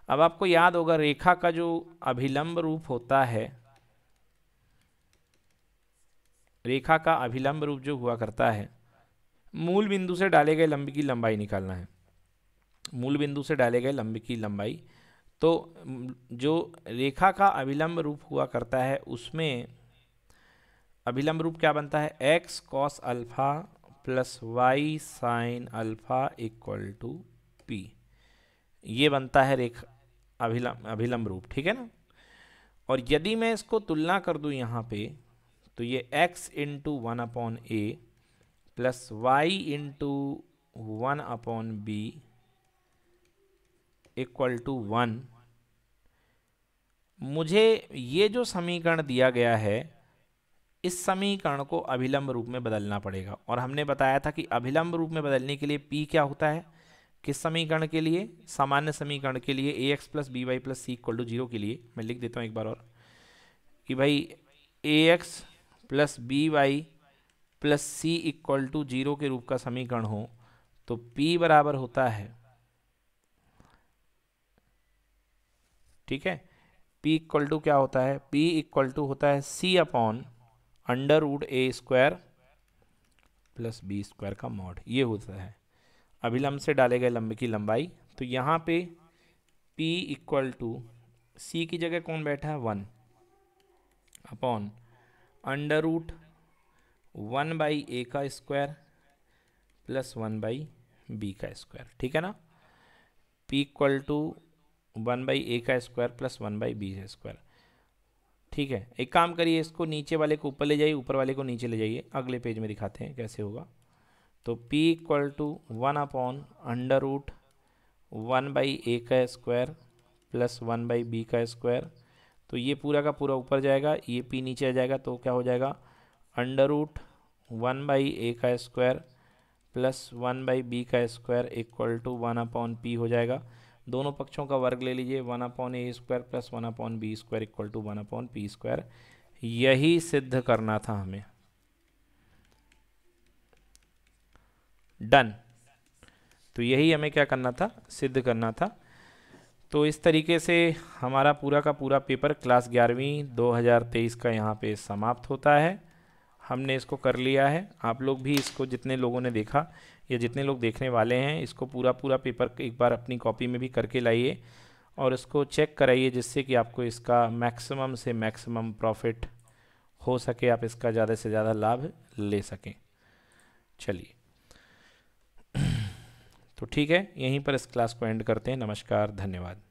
अब आपको याद होगा रेखा का जो अभिलंब रूप होता है रेखा का अभिलंब रूप जो हुआ करता है मूल बिंदु से डाले गए लंब की लंबाई निकालना है मूल बिंदु से डाले गए लंब की लंबाई तो जो रेखा का अभिलंब रूप हुआ करता है उसमें अभिलंब रूप क्या बनता है x cos alpha plus y sine alpha equal to p ये बनता है रेखा अभिलंब अभिलंब रूप ठीक है ना और यदि मैं इसको तुलना कर दूँ यहाँ पे तो ये x into one upon a plus y into one upon b equal to one मुझे ये जो समीकरण दिया गया है इस समीकरण को अभिलंब रूप में बदलना पड़ेगा और हमने बताया था कि अभिलंब रूप में बदलने के लिए p क्या होता है किस समीकरण के लिए सामान्य समीकरण के लिए a x plus b y plus c equal to zero के लिए मैं लिख देता हूँ एक बार और कि भाई a x plus b y plus c equal to zero के रूप का समीकरण हो तो पी बराबर होता है ठीक है पी इक्वल टू क्या होता है पी इक्वल टू होता है c upon under root a square plus b square का मॉड ये होता है अभिलंब से डाले गए लंबे की लंबाई तो यहाँ पे पी इक्वल टू सी की जगह कौन बैठा है one upon under root one by a का square plus one by b का स्क्वायर ठीक है ना p equal to one by a का square plus one by b का स्क्वायर ठीक है एक काम करिए इसको नीचे वाले को ऊपर ले जाइए ऊपर वाले को नीचे ले जाइए अगले पेज में दिखाते हैं कैसे होगा तो p equal to one upon under root one by a का square plus one by b का स्क्वायर तो ये पूरा का पूरा ऊपर जाएगा ये पी नीचे आ जाएगा तो क्या हो जाएगा under root one by a का square plus one by b का square equal to one upon p हो जाएगा दोनों पक्षों का वर्ग ले लीजिए one upon a square plus one upon b square equal to one upon p square यही सिद्ध करना था हमें डन तो यही हमें क्या करना था सिद्ध करना था तो इस तरीके से हमारा पूरा का पूरा पेपर क्लास ग्यारहवीं 2023 का यहाँ पे समाप्त होता है हमने इसको कर लिया है आप लोग भी इसको जितने लोगों ने देखा या जितने लोग देखने वाले हैं इसको पूरा पूरा पेपर एक बार अपनी कॉपी में भी करके लाइए और इसको चेक कराइए जिससे कि आपको इसका मैक्सिमम से मैक्सिमम प्रॉफिट हो सके आप इसका ज़्यादा से ज़्यादा लाभ ले सकें चलिए तो ठीक है यहीं पर इस क्लास को एंड करते हैं नमस्कार धन्यवाद